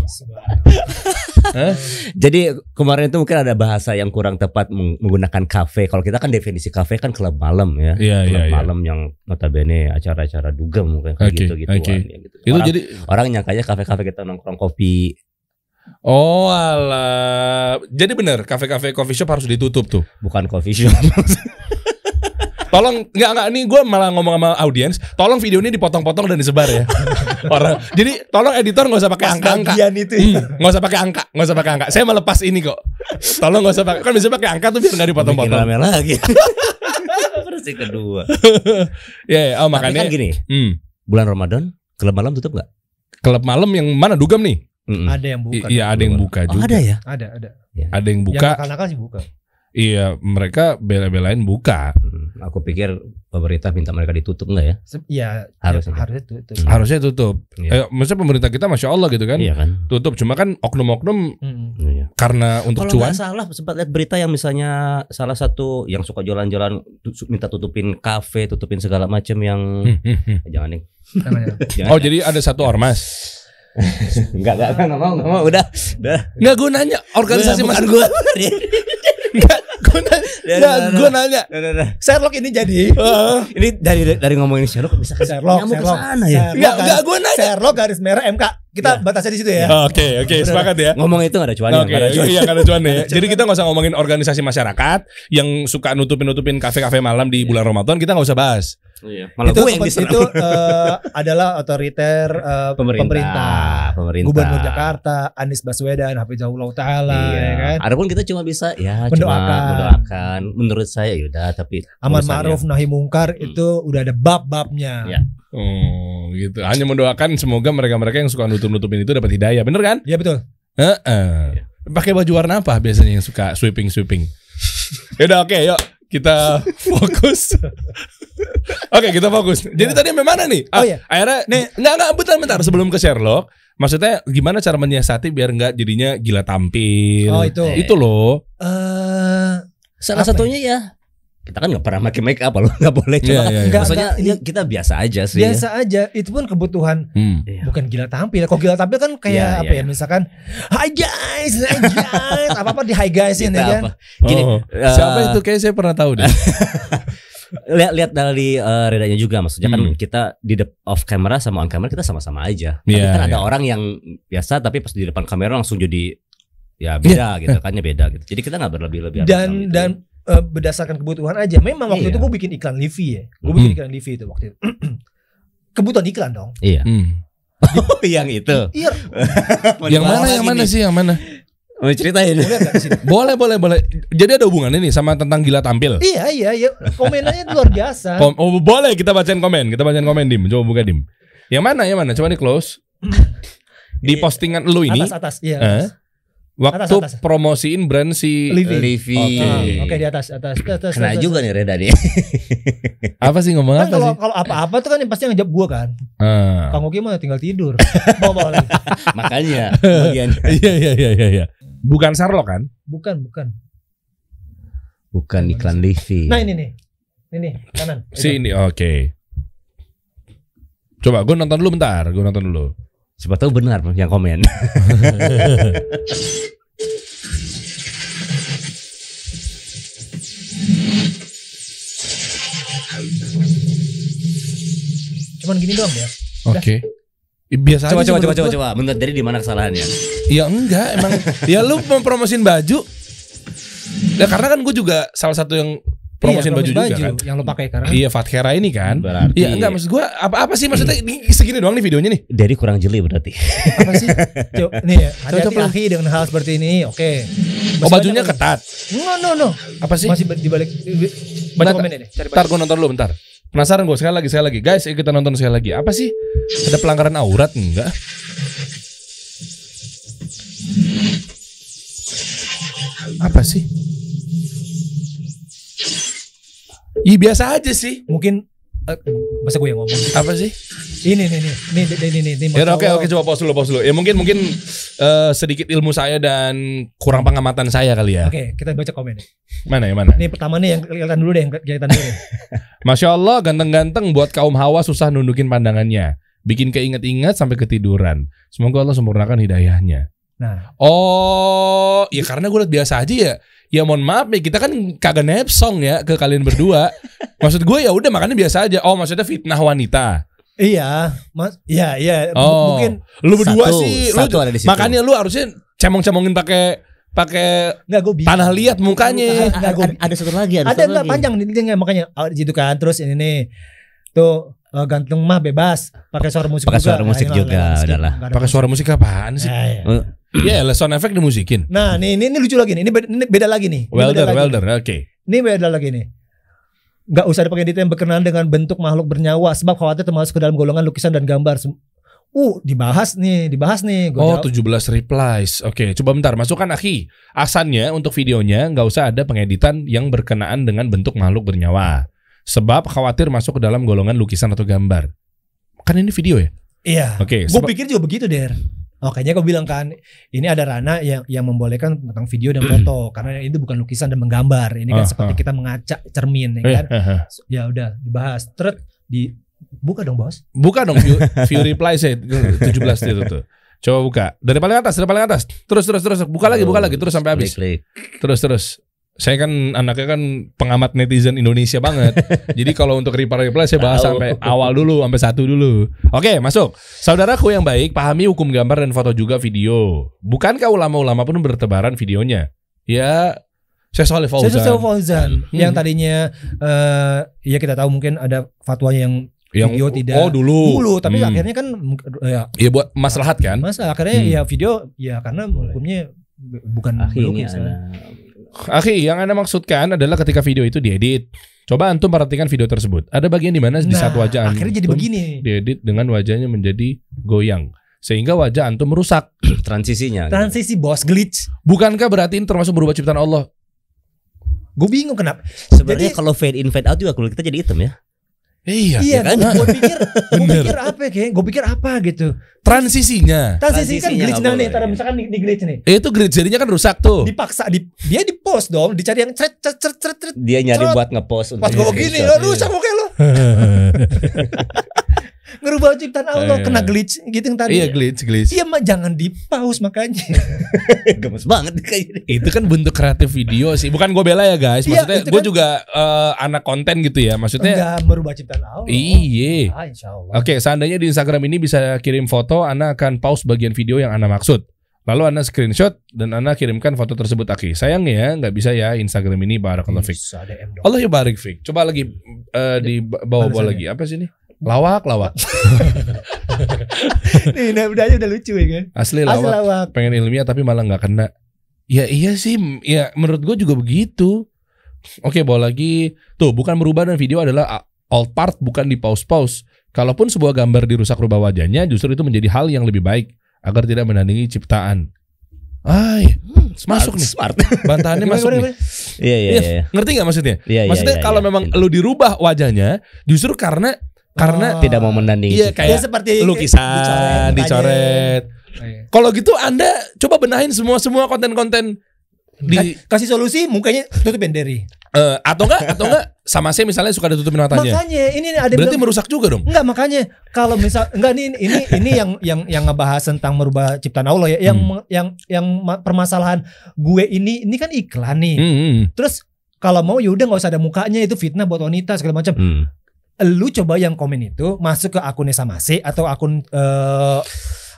Jadi kemarin itu mungkin ada bahasa yang kurang tepat menggunakan kafe. Kalau kita kan definisi kafe kan klub malam ya. Yeah, klub yeah, iya. malam yeah. yang notabene acara-acara duga mungkin kayak okay, gitu gitu okay. Ya gitu. Itu orang, jadi orang nyangkanya kafe-kafe kita nongkrong kopi Oh ala. Jadi benar, kafe-kafe coffee shop harus ditutup tuh. Bukan coffee shop. (laughs) Tolong nggak nggak nih gue malah ngomong sama audiens. Tolong video ini dipotong-potong dan disebar ya. (laughs) Orang. Jadi tolong editor nggak usah pakai angka-angka. itu. Ya. Hmm, nggak hmm, usah pakai angka, nggak usah pakai angka. Saya melepas ini kok. Tolong nggak usah pakai. Kan bisa pakai angka tuh biar nggak dipotong-potong. Bikin lagi. (laughs) Versi kedua. (laughs) ya, yeah, oh kan makanya. kan gini. Hmm. Bulan Ramadan, klub malam tutup nggak? Klub malam yang mana dugem nih? Mm -mm. Ada yang buka. Iya, ada yang buka oh, Ada ya? Ada, ada. Ya. Ada yang buka. Yang nakal-nakal sih buka. Iya, mereka bela-belain buka. Hmm, aku pikir pemerintah minta mereka ditutup enggak ya? Iya, harusnya ya, harusnya tutup. Hmm. Harusnya tutup. Ya. Eh, maksudnya pemerintah kita masya Allah gitu kan? Iya kan. Tutup, cuma kan oknum-oknum hmm. karena untuk Kalau cuan. Kalau salah sempat lihat berita yang misalnya salah satu yang suka jalan-jalan minta tutupin kafe, tutupin segala macam yang hmm, hmm, hmm. Eh, jangan nih. (laughs) jangan oh, ya. jadi ada satu ormas. enggak, (laughs) enggak, enggak, mau, enggak mau, udah, udah. Enggak gunanya organisasi masuk gua. Enggak, (laughs) (laughs) nah, nah, nah gue nah. nanya. Nah, nah, nah. Sherlock ini jadi. Uh, ini dari dari ngomongin Sherlock bisa ke Sherlock. Sherlock, ke Sana, ya? Sherlock, enggak gue nanya. Sherlock garis merah MK kita yeah. batasnya di situ ya. Oke, okay, oke, okay, sepakat ya. Ngomong itu gak ada cuannya. Oke, okay. ada cuannya. iya gak ada cuannya. ya. Jadi kita gak usah ngomongin organisasi masyarakat yang suka nutupin-nutupin kafe-kafe malam di iya. bulan Ramadan, kita gak usah bahas. iya. Malah itu yang diserang. itu uh, adalah otoriter uh, pemerintah, pemerintah, pemerintah, Gubernur Jakarta, Anies Baswedan, Hafizahullah Taala, iya. ya kan. Adapun kita cuma bisa ya mendoakan. Cuma mendoakan. Menurut saya ya tapi amar ma'ruf nahi mungkar hmm. itu udah ada bab-babnya. Iya. Hmm, gitu. Hanya mendoakan semoga mereka-mereka yang suka nutup nutup nutupin itu dapat hidayah, bener kan? Iya betul. uh Uh ya. Pakai baju warna apa biasanya yang suka sweeping sweeping? (laughs) udah oke, okay, yuk kita (laughs) fokus. oke, okay, kita fokus. Iya. Jadi ya. tadi memang mana nih? Oh ah, iya. Akhirnya nih nggak nggak bentar bentar sebelum ke Sherlock. Maksudnya gimana cara menyiasati biar enggak jadinya gila tampil. Oh itu. Itu loh. uh, salah ya? satunya ya kita kan nggak pernah pakai make up loh (laughs) nggak boleh cuma yeah, yeah, yeah. maksudnya ini kita biasa aja sih biasa ya. aja itu pun kebutuhan hmm. Iya. bukan gila tampil kok gila tampil kan kayak yeah, apa yeah. ya iya, iya. misalkan hi guys hi guys (laughs) apa apa di hi guys ini kan Gini, oh, uh, siapa itu kayak saya pernah tahu deh (laughs) lihat lihat dari uh, redanya juga maksudnya kan hmm. kan kita di off camera sama on camera kita sama-sama aja tapi yeah, kan yeah. ada orang yang biasa tapi pas di depan kamera langsung jadi ya beda gitu kan ya beda gitu jadi kita nggak berlebih-lebihan dan gitu. dan ya uh, berdasarkan kebutuhan aja. Memang waktu iya. itu gue bikin iklan Livi ya. Gue bikin hmm. iklan Livi itu waktu itu. (clears throat) kebutuhan iklan dong. Iya. Hmm. (laughs) Oh, yang itu. Iya. (laughs) yang mana yang mana sih yang mana? Mau ceritain. Boleh, (laughs) boleh, boleh, boleh. Jadi ada hubungan ini sama tentang gila tampil. Iya, iya, iya. Komenannya luar biasa. Kom oh, boleh kita bacain komen. Kita bacain komen Dim. Coba buka Dim. Yang mana? Yang mana? Coba di close. (clears throat) di postingan lu ini. Atas atas, iya. Eh? Waktu atas, atas. promosiin brand si Livi. Eh, Livi. Oke, okay. oh, okay, di atas atas atas. Kena atas, juga nih Reda nih. (laughs) apa sih ngomong kan apa kalau, sih? Kalau apa-apa tuh kan yang pasti ngejawab gua kan. Hmm. Kang Oki mah tinggal tidur. (laughs) Bawa bawa lagi. Makanya bagian. (laughs) Iya iya iya iya iya. Bukan Sarlo kan? Bukan, bukan. Bukan iklan Livi. Nah, ini nih. Ini kanan. Si ini oke. Okay. Coba gua nonton dulu bentar, Gua nonton dulu. Siapa tahu benar yang komen. (laughs) Cuman gini doang ya. Oke. Okay. Biasa coba, aja coba, coba, coba, coba, Menurut dari di mana kesalahannya? Ya enggak, emang (laughs) ya lu mau promosin baju. Ya karena kan gue juga salah satu yang promosiin iya, baju, baju juga kan yang lo pakai karena iya Fatkera ini kan berarti iya enggak maksud gue apa apa sih maksudnya ini segini doang nih videonya nih dari kurang jeli berarti apa sih (laughs) Cuk, nih ada ya, hati laki dengan hal seperti ini oke okay. oh bajunya banyak, ketat no no no apa sih masih dibalik banyak komen ini bentar gue nonton dulu bentar penasaran gue sekali lagi sekali lagi guys kita nonton sekali lagi apa sih ada pelanggaran aurat enggak apa sih Iya biasa aja sih. Mungkin uh, masa gue yang ngomong apa sih ini nih nih nih nih nih nih ya oke oke coba pause dulu pause dulu ya mungkin mungkin uh, sedikit ilmu saya dan kurang pengamatan saya kali ya oke okay, kita baca komen mana ya mana Ini pertama nih yang kelihatan dulu deh yang kelihatan dulu (laughs) masya allah ganteng-ganteng buat kaum hawa susah nundukin pandangannya bikin keinget-inget sampai ketiduran semoga allah sempurnakan hidayahnya nah oh ya karena gue udah biasa aja ya ya mohon maaf nih kita kan kagak nepsong ya ke kalian berdua (laughs) maksud gue ya udah makanya biasa aja oh maksudnya fitnah wanita Iya, mas, iya, iya. oh, mungkin lu berdua satu, sih, satu lu, ada di situ. makanya lu harusnya cemong-cemongin pakai pakai gue bisa. tanah liat mukanya. Nggak, gua, ada, ada satu lagi, ada, ada satu lagi. panjang intinya makanya oh, gitu kan. Terus ini nih, tuh eh, gantung mah bebas, pakai suara musik juga. pakai suara musik juga, juga adalah Pakai suara musik apaan sih? Ya, ya. Eh, iya. Iya, yeah, sound effect dimusikin. Nah, nih ini, ini lucu lagi nih. Ini beda, ini beda lagi nih. Welder, lagi. welder, oke. Okay. Ini beda lagi nih. Gak usah dipakai detail yang berkenaan dengan bentuk makhluk bernyawa sebab khawatir termasuk ke dalam golongan lukisan dan gambar. Uh, dibahas nih, dibahas nih. Gua oh, jawab. 17 replies. Oke, okay, coba bentar. Masukkan Aki. Asannya untuk videonya nggak usah ada pengeditan yang berkenaan dengan bentuk makhluk bernyawa. Sebab khawatir masuk ke dalam golongan lukisan atau gambar. Kan ini video ya? Iya. Oke. Okay, Gue pikir juga begitu, Der. Makanya kayaknya kau bilang kan, ini ada Rana yang yang membolehkan tentang video dan foto (clears throat) karena itu bukan lukisan dan menggambar. Ini kan uh, seperti uh. kita mengacak cermin ya eh, kan. Uh, uh, Ya udah dibahas. Terus di buka dong, Bos. Buka dong view, (laughs) view reply saya tujuh belas itu tuh. Coba buka. Dari paling atas, dari paling atas. Terus terus terus buka lagi, buka lagi terus sampai habis. Terus terus saya kan anaknya kan pengamat netizen Indonesia banget. (laughs) Jadi kalau untuk reply reply saya bahas sampai awal dulu, sampai satu dulu. Oke, masuk. Saudaraku yang baik, pahami hukum gambar dan foto juga video. Bukankah ulama-ulama pun bertebaran videonya? Ya, saya soal Fauzan. Saya soal Fauzan hmm. yang tadinya uh, ya kita tahu mungkin ada fatwanya yang yang video tidak oh dulu dulu tapi hmm. akhirnya kan ya, ya buat maslahat kan masa akhirnya hmm. ya video ya karena hukumnya bukan akhirnya Oke, yang Anda maksudkan adalah ketika video itu diedit. Coba antum perhatikan video tersebut. Ada bagian di mana nah, di satu wajah antum jadi begini. diedit dengan wajahnya menjadi goyang sehingga wajah antum merusak (clears throat) transisinya. Transisi bos glitch. Bukankah berarti ini termasuk berubah ciptaan Allah? Gue bingung kenapa. Sebenarnya kalau fade in fade out juga kulit kita jadi hitam ya. Iya, iya ya kan? gue pikir, gue (laughs) pikir apa ya, kayak, gue pikir apa gitu. Transisinya. Transisi kan glitch nih, nih, Tadi misalkan di, di glitch nih. Eh, itu glitch jadinya kan rusak tuh. Dipaksa, di, dia di post dong, dicari yang cret cret cret cret. Dia nyari buat ngepost. Pas gue begini, rusak oke iya. lo. (laughs) berubah ciptaan Allah iya. kena glitch gitu yang tadi. Iya glitch glitch. Iya mah jangan di pause makanya. (laughs) Gemes banget kayak Itu kan bentuk kreatif video sih. Bukan gue bela ya guys. Iya, Maksudnya iya, gue kan, juga uh, anak konten gitu ya. Maksudnya. Enggak merubah ciptaan Allah. Iya. Ah, Oke seandainya di Instagram ini bisa kirim foto, Anda akan pause bagian video yang Anda maksud. Lalu Anda screenshot dan Anda kirimkan foto tersebut Aki. Sayang ya, nggak bisa ya Instagram ini barakallahu fik. Allah ya barik fik. Coba lagi uh, di bawa-bawa lagi. Apa sih ini? lawak lawak (laughs) nih udah, udah udah lucu ya kan asli lawak, asli lawak. pengen ilmiah tapi malah nggak kena ya iya sih ya menurut gue juga begitu oke bawa lagi tuh bukan merubah dan video adalah all ah, part bukan di pause pause kalaupun sebuah gambar dirusak rubah wajahnya justru itu menjadi hal yang lebih baik agar tidak menandingi ciptaan Ay, hmm, smart, masuk nih. Smart. Bantahannya masuk nih. Iya, iya, iya, iya. Ngerti gak maksudnya? Iya, iya maksudnya yeah, kalau yeah, memang lo lu dirubah wajahnya justru karena karena oh. tidak mau menandingi iya, kayak ya, seperti lukisan dicoret, dicoret. Iya. kalau gitu anda coba benahin semua semua konten-konten di kasih solusi mukanya tutupin dari uh, eh, atau enggak atau enggak sama saya misalnya suka ditutupin matanya makanya ini ada berarti belum, merusak juga dong enggak makanya kalau misal enggak ini ini ini yang yang yang ngebahas tentang merubah ciptaan Allah ya yang hmm. yang yang permasalahan gue ini ini kan iklan nih hmm, hmm. hmm. terus kalau mau yaudah nggak usah ada mukanya itu fitnah buat wanita segala macam hmm lu coba yang komen itu masuk ke akunnya si atau akun uh,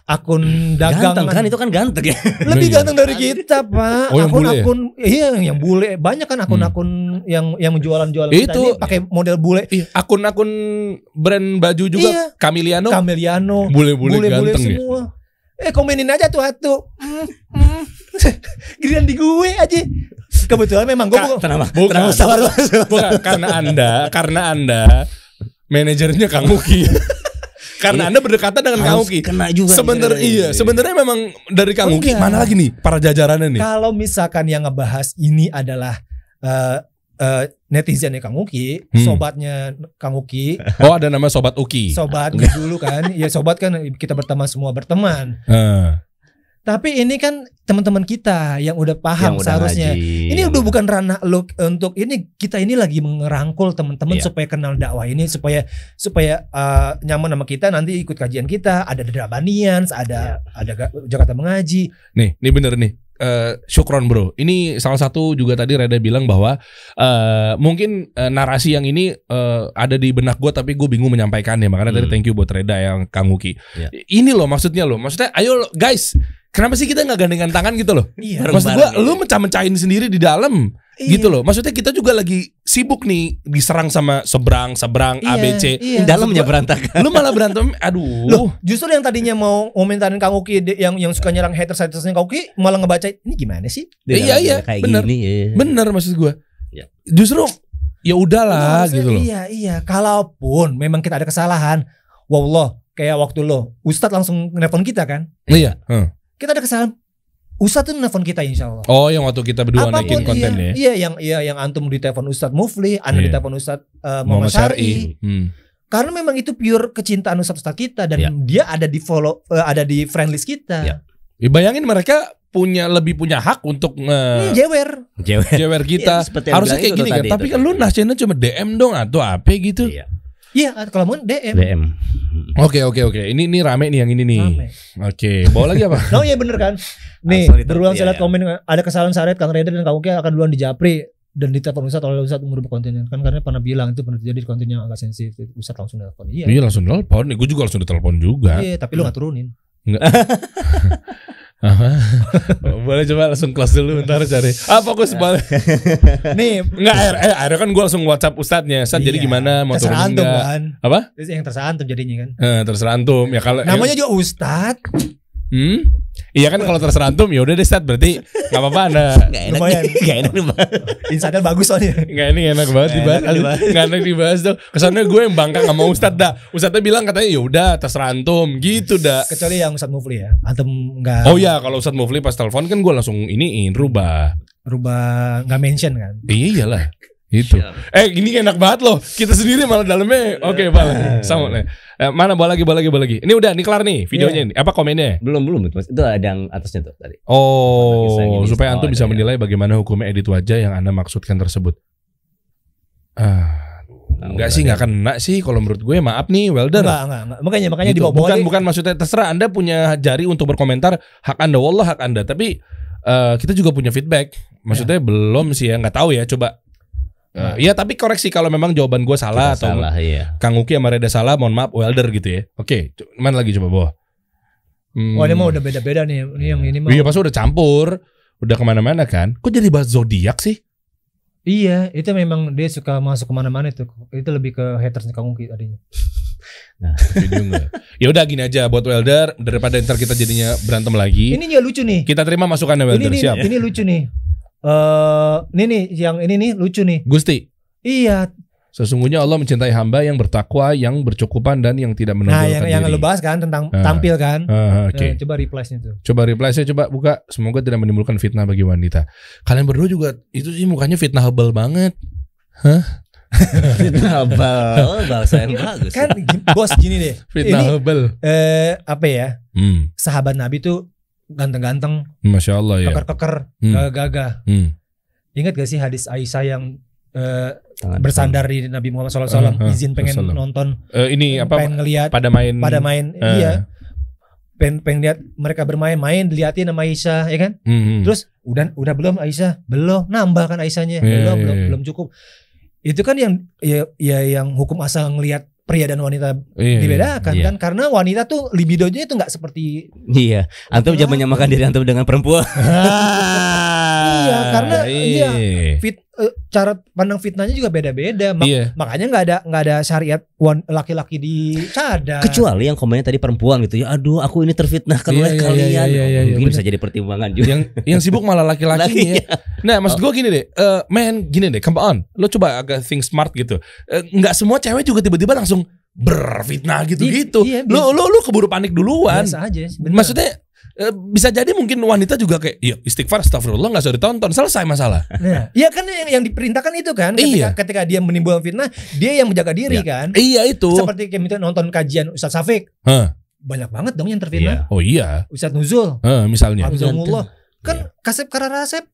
akun dagang ganteng kan itu kan ganteng ya (laughs) lebih iya. ganteng dari kita pak oh, akun ya? akun ya? iya yang bule banyak kan akun-akun hmm. yang yang menjualan jualan itu pakai model bule iya, akun-akun brand baju juga iya. Camiliano Camiliano bule-bule ganteng bule ya? semua. ya eh komenin aja tuh atu mm, (laughs) di gue aja kebetulan memang gue Ka, tenang, bukan, tenang, bukan, sabar, bukan karena anda karena anda manajernya Kang Uki. (laughs) Karena iya. Anda berdekatan dengan Kang Uki. Kena juga. Sebenarnya iya, sebenarnya memang dari Kang oh, Uki iya. mana lagi nih para jajarannya nih? Kalau misalkan yang ngebahas ini adalah uh, eh, uh, eh, netizennya Kang Uki, hmm. sobatnya Kang Uki. (laughs) Oh ada nama sobat Uki. Sobat dulu kan, ya sobat kan kita berteman semua berteman. Uh. Tapi ini kan teman-teman kita yang udah paham yang seharusnya. Ini udah bukan ranah lo untuk ini kita ini lagi merangkul teman-teman yeah. supaya kenal dakwah ini supaya supaya uh, nyaman sama kita nanti ikut kajian kita, ada Drabanians, ada yeah. ada Jakarta mengaji. Nih, ini bener nih. Uh, syukron bro, ini salah satu juga tadi Reda bilang bahwa uh, mungkin uh, narasi yang ini uh, ada di benak gue tapi gue bingung menyampaikannya makanya hmm. tadi thank you buat Reda yang Kang Uki. Yeah. Ini loh maksudnya loh, maksudnya ayo guys Kenapa sih kita nggak gandengan tangan gitu loh? Iya, Maksud gue, lu ya. mecah-mecahin sendiri di dalam iya. gitu loh. Maksudnya kita juga lagi sibuk nih diserang sama seberang, seberang, iya, ABC. Iya. Dalamnya berantakan. Lu malah berantem, aduh. Loh, justru yang tadinya mau komentarin Kang Uki yang yang suka nyerang haters hatersnya Kang Uki malah ngebaca ini gimana sih? Di iya iya, kayak bener, gini, iya, iya. bener maksud gue. Iya. Justru ya udahlah iya, gitu loh. Iya iya, kalaupun memang kita ada kesalahan, wallah kayak waktu lo, Ustadz langsung nelfon kita kan? Iya. Hmm kita ada kesalahan Ustadz tuh nelfon kita insya Allah. Oh, yang waktu kita berdua Apapun, naikin konten iya, ya? Iya, yang iya yang antum ditelepon Ustadz Mufli, anda yeah. ditelepon Ustadz uh, Muhammad Syari. Hmm. Karena memang itu pure kecintaan Ustadz Ustadz kita dan yeah. dia ada di follow, uh, ada di friend list kita. Yeah. Ya, bayangin mereka punya lebih punya hak untuk hmm, jewer jewer, jewer iya, kita ya, harusnya kayak gini kan tapi kan lu nasinya cuma DM dong atau apa gitu iya. Iya, kalau mau DM. DM. Oke, oke, oke. Ini ini rame nih yang ini nih. Oke, bawa lagi apa? (laughs) no, iya bener kan. Nih, berulang saya lihat iya, iya. komen ada kesalahan syarat Kang Reda dan Kang Uki akan duluan di Japri dan ditelepon Ustaz oleh Ustaz umur kontennya kan karena pernah bilang itu pernah terjadi kontennya agak sensitif Ustaz langsung telepon iya iya langsung telepon gue juga langsung telepon juga iya tapi lu gak turunin Enggak (laughs) (laughs) Boleh coba langsung close dulu bentar cari. Ah fokus nah. balik. (laughs) Nih, nggak air eh air kan gue langsung WhatsApp ustadznya. Ustad iya, jadi gimana mau terserah antum kan. Apa? Yang terserantum jadinya kan. Eh, terserah Ya kalau Namanya juga ustad. Hmm? Iya kan kalau terserah antum ya udah deh set berarti enggak apa-apa ada. Enggak enak. Lumayan. Enggak enak Insider bagus soalnya. Enggak ini enak banget dibahas. Enggak enak dibahas tuh. Kesannya gue yang bangka sama Ustad dah. Ustadnya bilang katanya ya udah terserah antum gitu dah. Kecuali yang Ustad Mufli ya. Antum enggak Oh iya kalau Ustad Mufli pas telepon kan gue langsung iniin rubah. Rubah enggak mention kan? Iya iyalah. Itu. Siap. Eh, ini enak banget loh. Kita sendiri malah dalamnya. Oke, okay, eh. bal. Sama. Eh, mana bal lagi, bal lagi, bal lagi. Ini udah ini kelar nih videonya yeah. ini. Apa komennya? Belum, belum. Itu, ada yang atasnya tuh tadi. Oh, gini, supaya antum bisa ya. menilai bagaimana hukumnya edit wajah yang Anda maksudkan tersebut. Ah. Enggak sih, enggak enak sih kalau menurut gue. Maaf nih, welder. Enggak, enggak, Makanya makanya gitu. dibawa Bukan bukan maksudnya terserah Anda punya jari untuk berkomentar, hak Anda wallah hak Anda, tapi uh, kita juga punya feedback. Maksudnya ya. belum sih ya, nggak tahu ya. Coba Uh, iya tapi koreksi kalau memang jawaban gue salah Kita atau salah, iya. Kang Uki sama Reda salah, mohon maaf welder gitu ya. Oke, okay, mana lagi coba boh? Hmm. oh, ini mah hmm. udah beda-beda nih. Ini yang iya. ini mah. Iya, pas udah campur, udah kemana-mana kan. Kok jadi bahas zodiak sih? Iya, itu memang dia suka masuk kemana-mana itu. Itu lebih ke hatersnya Kang Uki tadinya. (laughs) Nah, (laughs) ya udah gini aja buat welder daripada ntar kita jadinya berantem lagi. Ini ya lucu nih. Kita terima masukannya welder ini, ini, siap. Ini lucu nih uh, ini nih yang ini nih lucu nih. Gusti. Iya. Sesungguhnya Allah mencintai hamba yang bertakwa, yang bercukupan dan yang tidak menonjolkan Nah, yang diri. yang bahas kan tentang uh, tampil kan? Ah, ah, oke. okay. Nah, eh, coba reply nya tuh. Coba reply nya coba buka. Semoga tidak menimbulkan fitnah bagi wanita. Kalian berdua juga itu sih mukanya fitnahable banget. Hah? (laughs) Fitnahable, oh, bahasa yang bagus. Kan bos gini deh. Fitnahable. Eh apa ya? Hmm. Sahabat Nabi tuh ganteng-ganteng. Masya Allah ya. Keker-keker, hmm. gagah-gagah. Hmm. Ingat gak sih hadis Aisyah yang Uh, bersandar di Nabi Muhammad SAW uh, uh, izin pengen nonton uh, ini apa pengen ngelihat pada main pada main uh, iya pengen pengen lihat mereka bermain main dilihatin sama Aisyah ya kan hmm, -hmm. terus udah udah belum Aisyah belum nambah kan Aisyahnya yeah, belum yeah, belum yeah. belum cukup itu kan yang ya, ya yang hukum asal ngelihat pria dan wanita iya, iya, dibedakan iya. kan karena wanita tuh libidonya itu nggak seperti iya antum jangan menyamakan diri antum dengan perempuan ah. Iya, ah, karena iya, iya fit uh, cara pandang fitnahnya juga beda-beda. Ma iya. Makanya nggak ada nggak ada syariat laki-laki di cadar. Kecuali yang komennya tadi perempuan gitu ya. Aduh, aku ini terfitnah iya, oleh iya, kalian. Iya, iya, iya, Mungkin iya, bisa jadi pertimbangan juga. Yang yang sibuk malah laki-laki ya. Iya. Nah, maksud gue oh. gini deh, uh, eh, man gini deh, come on. Lo coba agak think smart gitu. Eh, nggak uh, semua cewek juga tiba-tiba langsung berfitnah gitu-gitu. Iya, iya, lo lo keburu panik duluan. Biasa aja. Maksudnya Eh, bisa jadi mungkin wanita juga kayak iya istighfar astagfirullah nggak usah ditonton selesai masalah iya (laughs) ya, kan yang, yang diperintahkan itu kan ketika, iya. ketika dia menimbulkan fitnah dia yang menjaga diri ya. kan iya itu seperti kayak misalnya nonton kajian Ustaz Safik huh. banyak banget dong yang terfitnah iya. oh iya Ustaz Nuzul huh, misalnya Ustaz iya. kan iya. Kasep Kararasep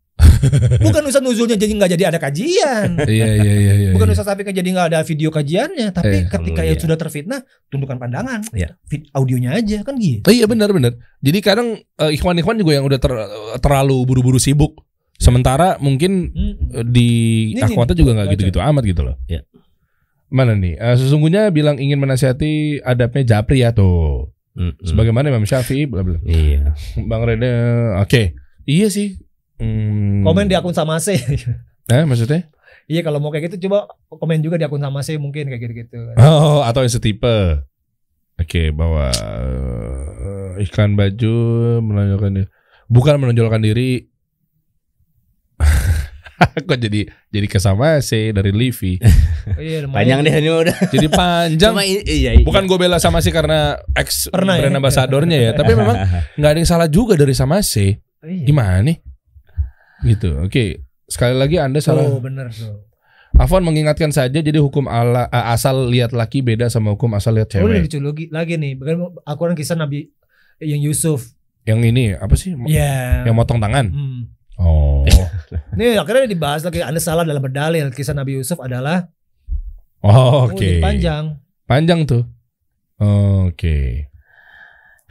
Bukan Ustaz Nuzulnya jadi nggak jadi ada kajian. Iya iya iya. iya Bukan iya. Ustaz Syafiq jadi nggak ada video kajiannya, tapi eh, ketika ya sudah terfitnah, tundukkan pandangan. Iya. Audionya aja kan gitu. Oh, iya benar benar. Jadi kadang eh, ikhwan-ikhwan juga yang udah ter, eh, terlalu buru-buru sibuk. Sementara mungkin hmm. di akwata juga nggak gitu-gitu amat gitu loh. Iya. Mana nih? sesungguhnya bilang ingin menasihati adabnya japri ya tuh. -hmm. Sebagaimana Imam Syafi'i bla bla. Iya. Bang Rene, oke. Okay. Iya sih, Hmm. Komen di akun sama sih. (laughs) Eh maksudnya? Iya kalau mau kayak gitu coba komen juga di akun sama sih mungkin kayak gitu-gitu. Oh atau yang setipe. Oke okay, bahwa uh, eh, iklan baju menonjolkan diri. bukan menonjolkan diri. (laughs) Kok jadi jadi kesama sih dari Livi. (laughs) Oh, iya, panjang deh ini udah. Jadi panjang. Cuma, iya, iya. Bukan gue bela sama sih karena ex Pernah, ya? brand ya? ya. Tapi memang nggak ada yang salah juga dari sama sih. Oh iya. Gimana nih? Gitu. Oke. Okay. Sekali lagi Anda salah. Oh, benar tuh. Afon mengingatkan saja jadi hukum ala, asal lihat laki beda sama hukum asal lihat cewek. Oh, lucu lagi, lagi nih. Aku orang kisah Nabi yang Yusuf. Yang ini apa sih? Yeah. Yang motong tangan. Hmm. Oh. (laughs) Nih akhirnya dibahas lagi Anda salah dalam berdalil kisah Nabi Yusuf adalah Oh, oke. Okay. Oh, panjang. Panjang tuh. Oh, oke. Okay.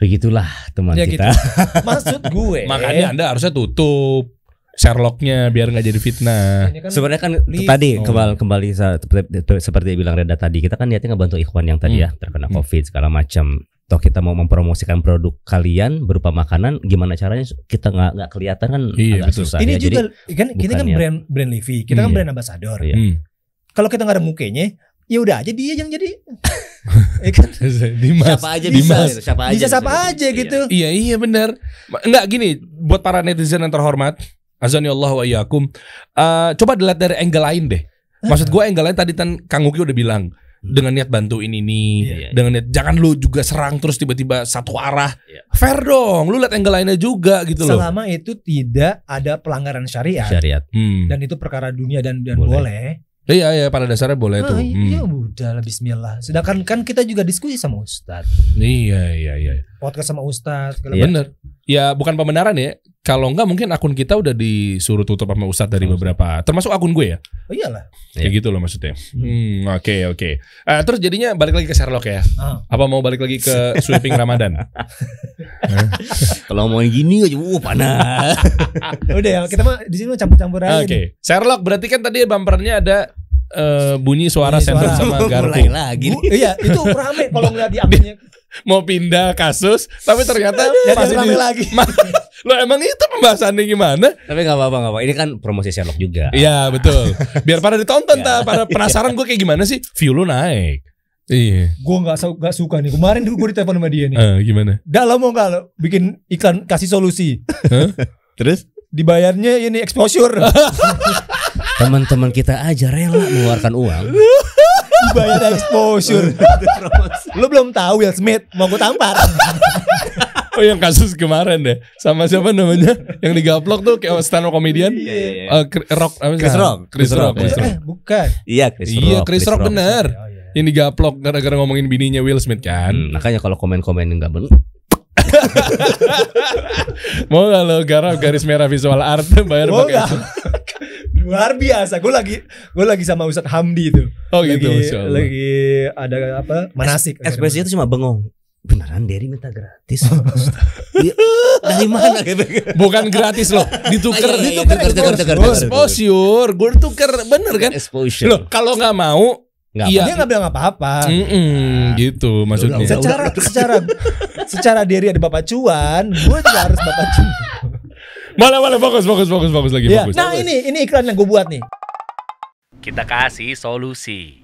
Begitulah teman ya, kita. Gitu. (laughs) Maksud gue. Makanya Anda harusnya tutup. Sherlocknya biar nggak jadi fitnah. Kan Sebenarnya kan tadi oh. kembali kembali seperti bilang Reda tadi kita kan niatnya ngebantu ikhwan yang tadi hmm. ya terkena hmm. covid segala macam. Toh kita mau mempromosikan produk kalian berupa makanan, gimana caranya kita nggak nggak kelihatan kan iya, agak betul. susah. Ini ya. juga Jadi, kan kita kan brand brand Levi, kita kan iya. kan brand ambassador. Iya. Hmm. Kalau kita nggak ada mukanya, ya udah aja dia yang jadi (laughs) ya kan? Dimas, siapa aja bisa, gitu, siapa aja bisa siapa bisa gitu. aja iya. gitu. Iya iya benar. Enggak gini, buat para netizen yang terhormat, Azani Allah wa iyyakum. Uh, coba dilihat dari angle lain deh. Maksud gue angle lain tadi kan Kang Uki udah bilang hmm. dengan niat bantu ini, yeah, yeah, iya, iya. dengan niat jangan lu juga serang terus tiba-tiba satu arah. Yeah. Fair dong, lu lihat angle lainnya juga gitu loh. Selama itu tidak ada pelanggaran syariat. Syariat. Hmm. Dan itu perkara dunia dan dan boleh. boleh. Iya iya pada dasarnya boleh ah, tuh. Iya hmm. Iya, udah Bismillah. Sedangkan kan kita juga diskusi sama Ustadz. Iya iya iya. Podcast sama Ustadz. Iya. Bener. Ya bukan pembenaran ya kalau enggak mungkin akun kita udah disuruh tutup sama Ustadz dari hmm. beberapa termasuk akun gue ya oh iyalah kayak ya. gitu loh maksudnya hmm, hmm oke okay, oke okay. uh, eh, terus jadinya balik lagi ke Sherlock ya oh. apa mau balik lagi ke (laughs) sweeping Ramadan (laughs) kalau mau gini aja uh panas (laughs) udah ya kita mah di sini campur-campur aja oke okay. Sherlock berarti kan tadi bumpernya ada uh, bunyi suara bunyi suara. sama garpu. Mulai lagi. iya, itu rame kalau ngeliat di akunnya mau pindah kasus tapi ternyata masih di, lagi (laughs) lo emang itu pembahasannya gimana tapi nggak apa-apa nggak apa ini kan promosi Sherlock juga iya betul biar pada ditonton ya. pada (laughs) iya. penasaran gue kayak gimana sih view lo naik Iya. Gue nggak gak suka nih. Kemarin gue ditelepon sama dia nih. Uh, gimana? Dalam mau gak lo bikin iklan kasih solusi? Huh? Terus? Dibayarnya ini exposure. (laughs) Teman-teman kita aja rela mengeluarkan uang Bayar exposure. (laughs) Lu belum tahu Will Smith mau gue tampar. (laughs) Oh yang kasus kemarin deh sama siapa namanya yang digaplok tuh kayak stand up comedian yeah, yeah, yeah. Uh, Rock apa Chris Rock Chris Rock Rock, Chris iya. Rock. Eh, bukan iya Chris iya, Rock iya Chris, Rock, Rock benar oh, yeah. Iya. yang digaplok gara-gara ngomongin bininya Will Smith kan hmm, makanya kalau komen-komen nggak benar (laughs) Mau gak lo garap garis merah visual art bayar pakai luar biasa gue lagi gue lagi sama Ustadz Hamdi itu oh gitu, lagi, gitu lagi ada apa manasik ekspresinya itu cuma bengong beneran Derry minta gratis (laughs) iya, dari mana bukan gratis loh (laughs) iya, iya, dituker dituker dituker exposure gue tuker oh, bener kan exposure loh kalau nggak mau Gak iya. Dia nggak bilang apa-apa. Nah. gitu maksudnya. Secara secara secara Derry ada bapak cuan, gue juga harus bapak cuan malah boleh fokus, fokus, fokus, fokus lagi. Yeah. Fokus. Nah, ini ini iklan yang gue buat nih. Kita kasih solusi.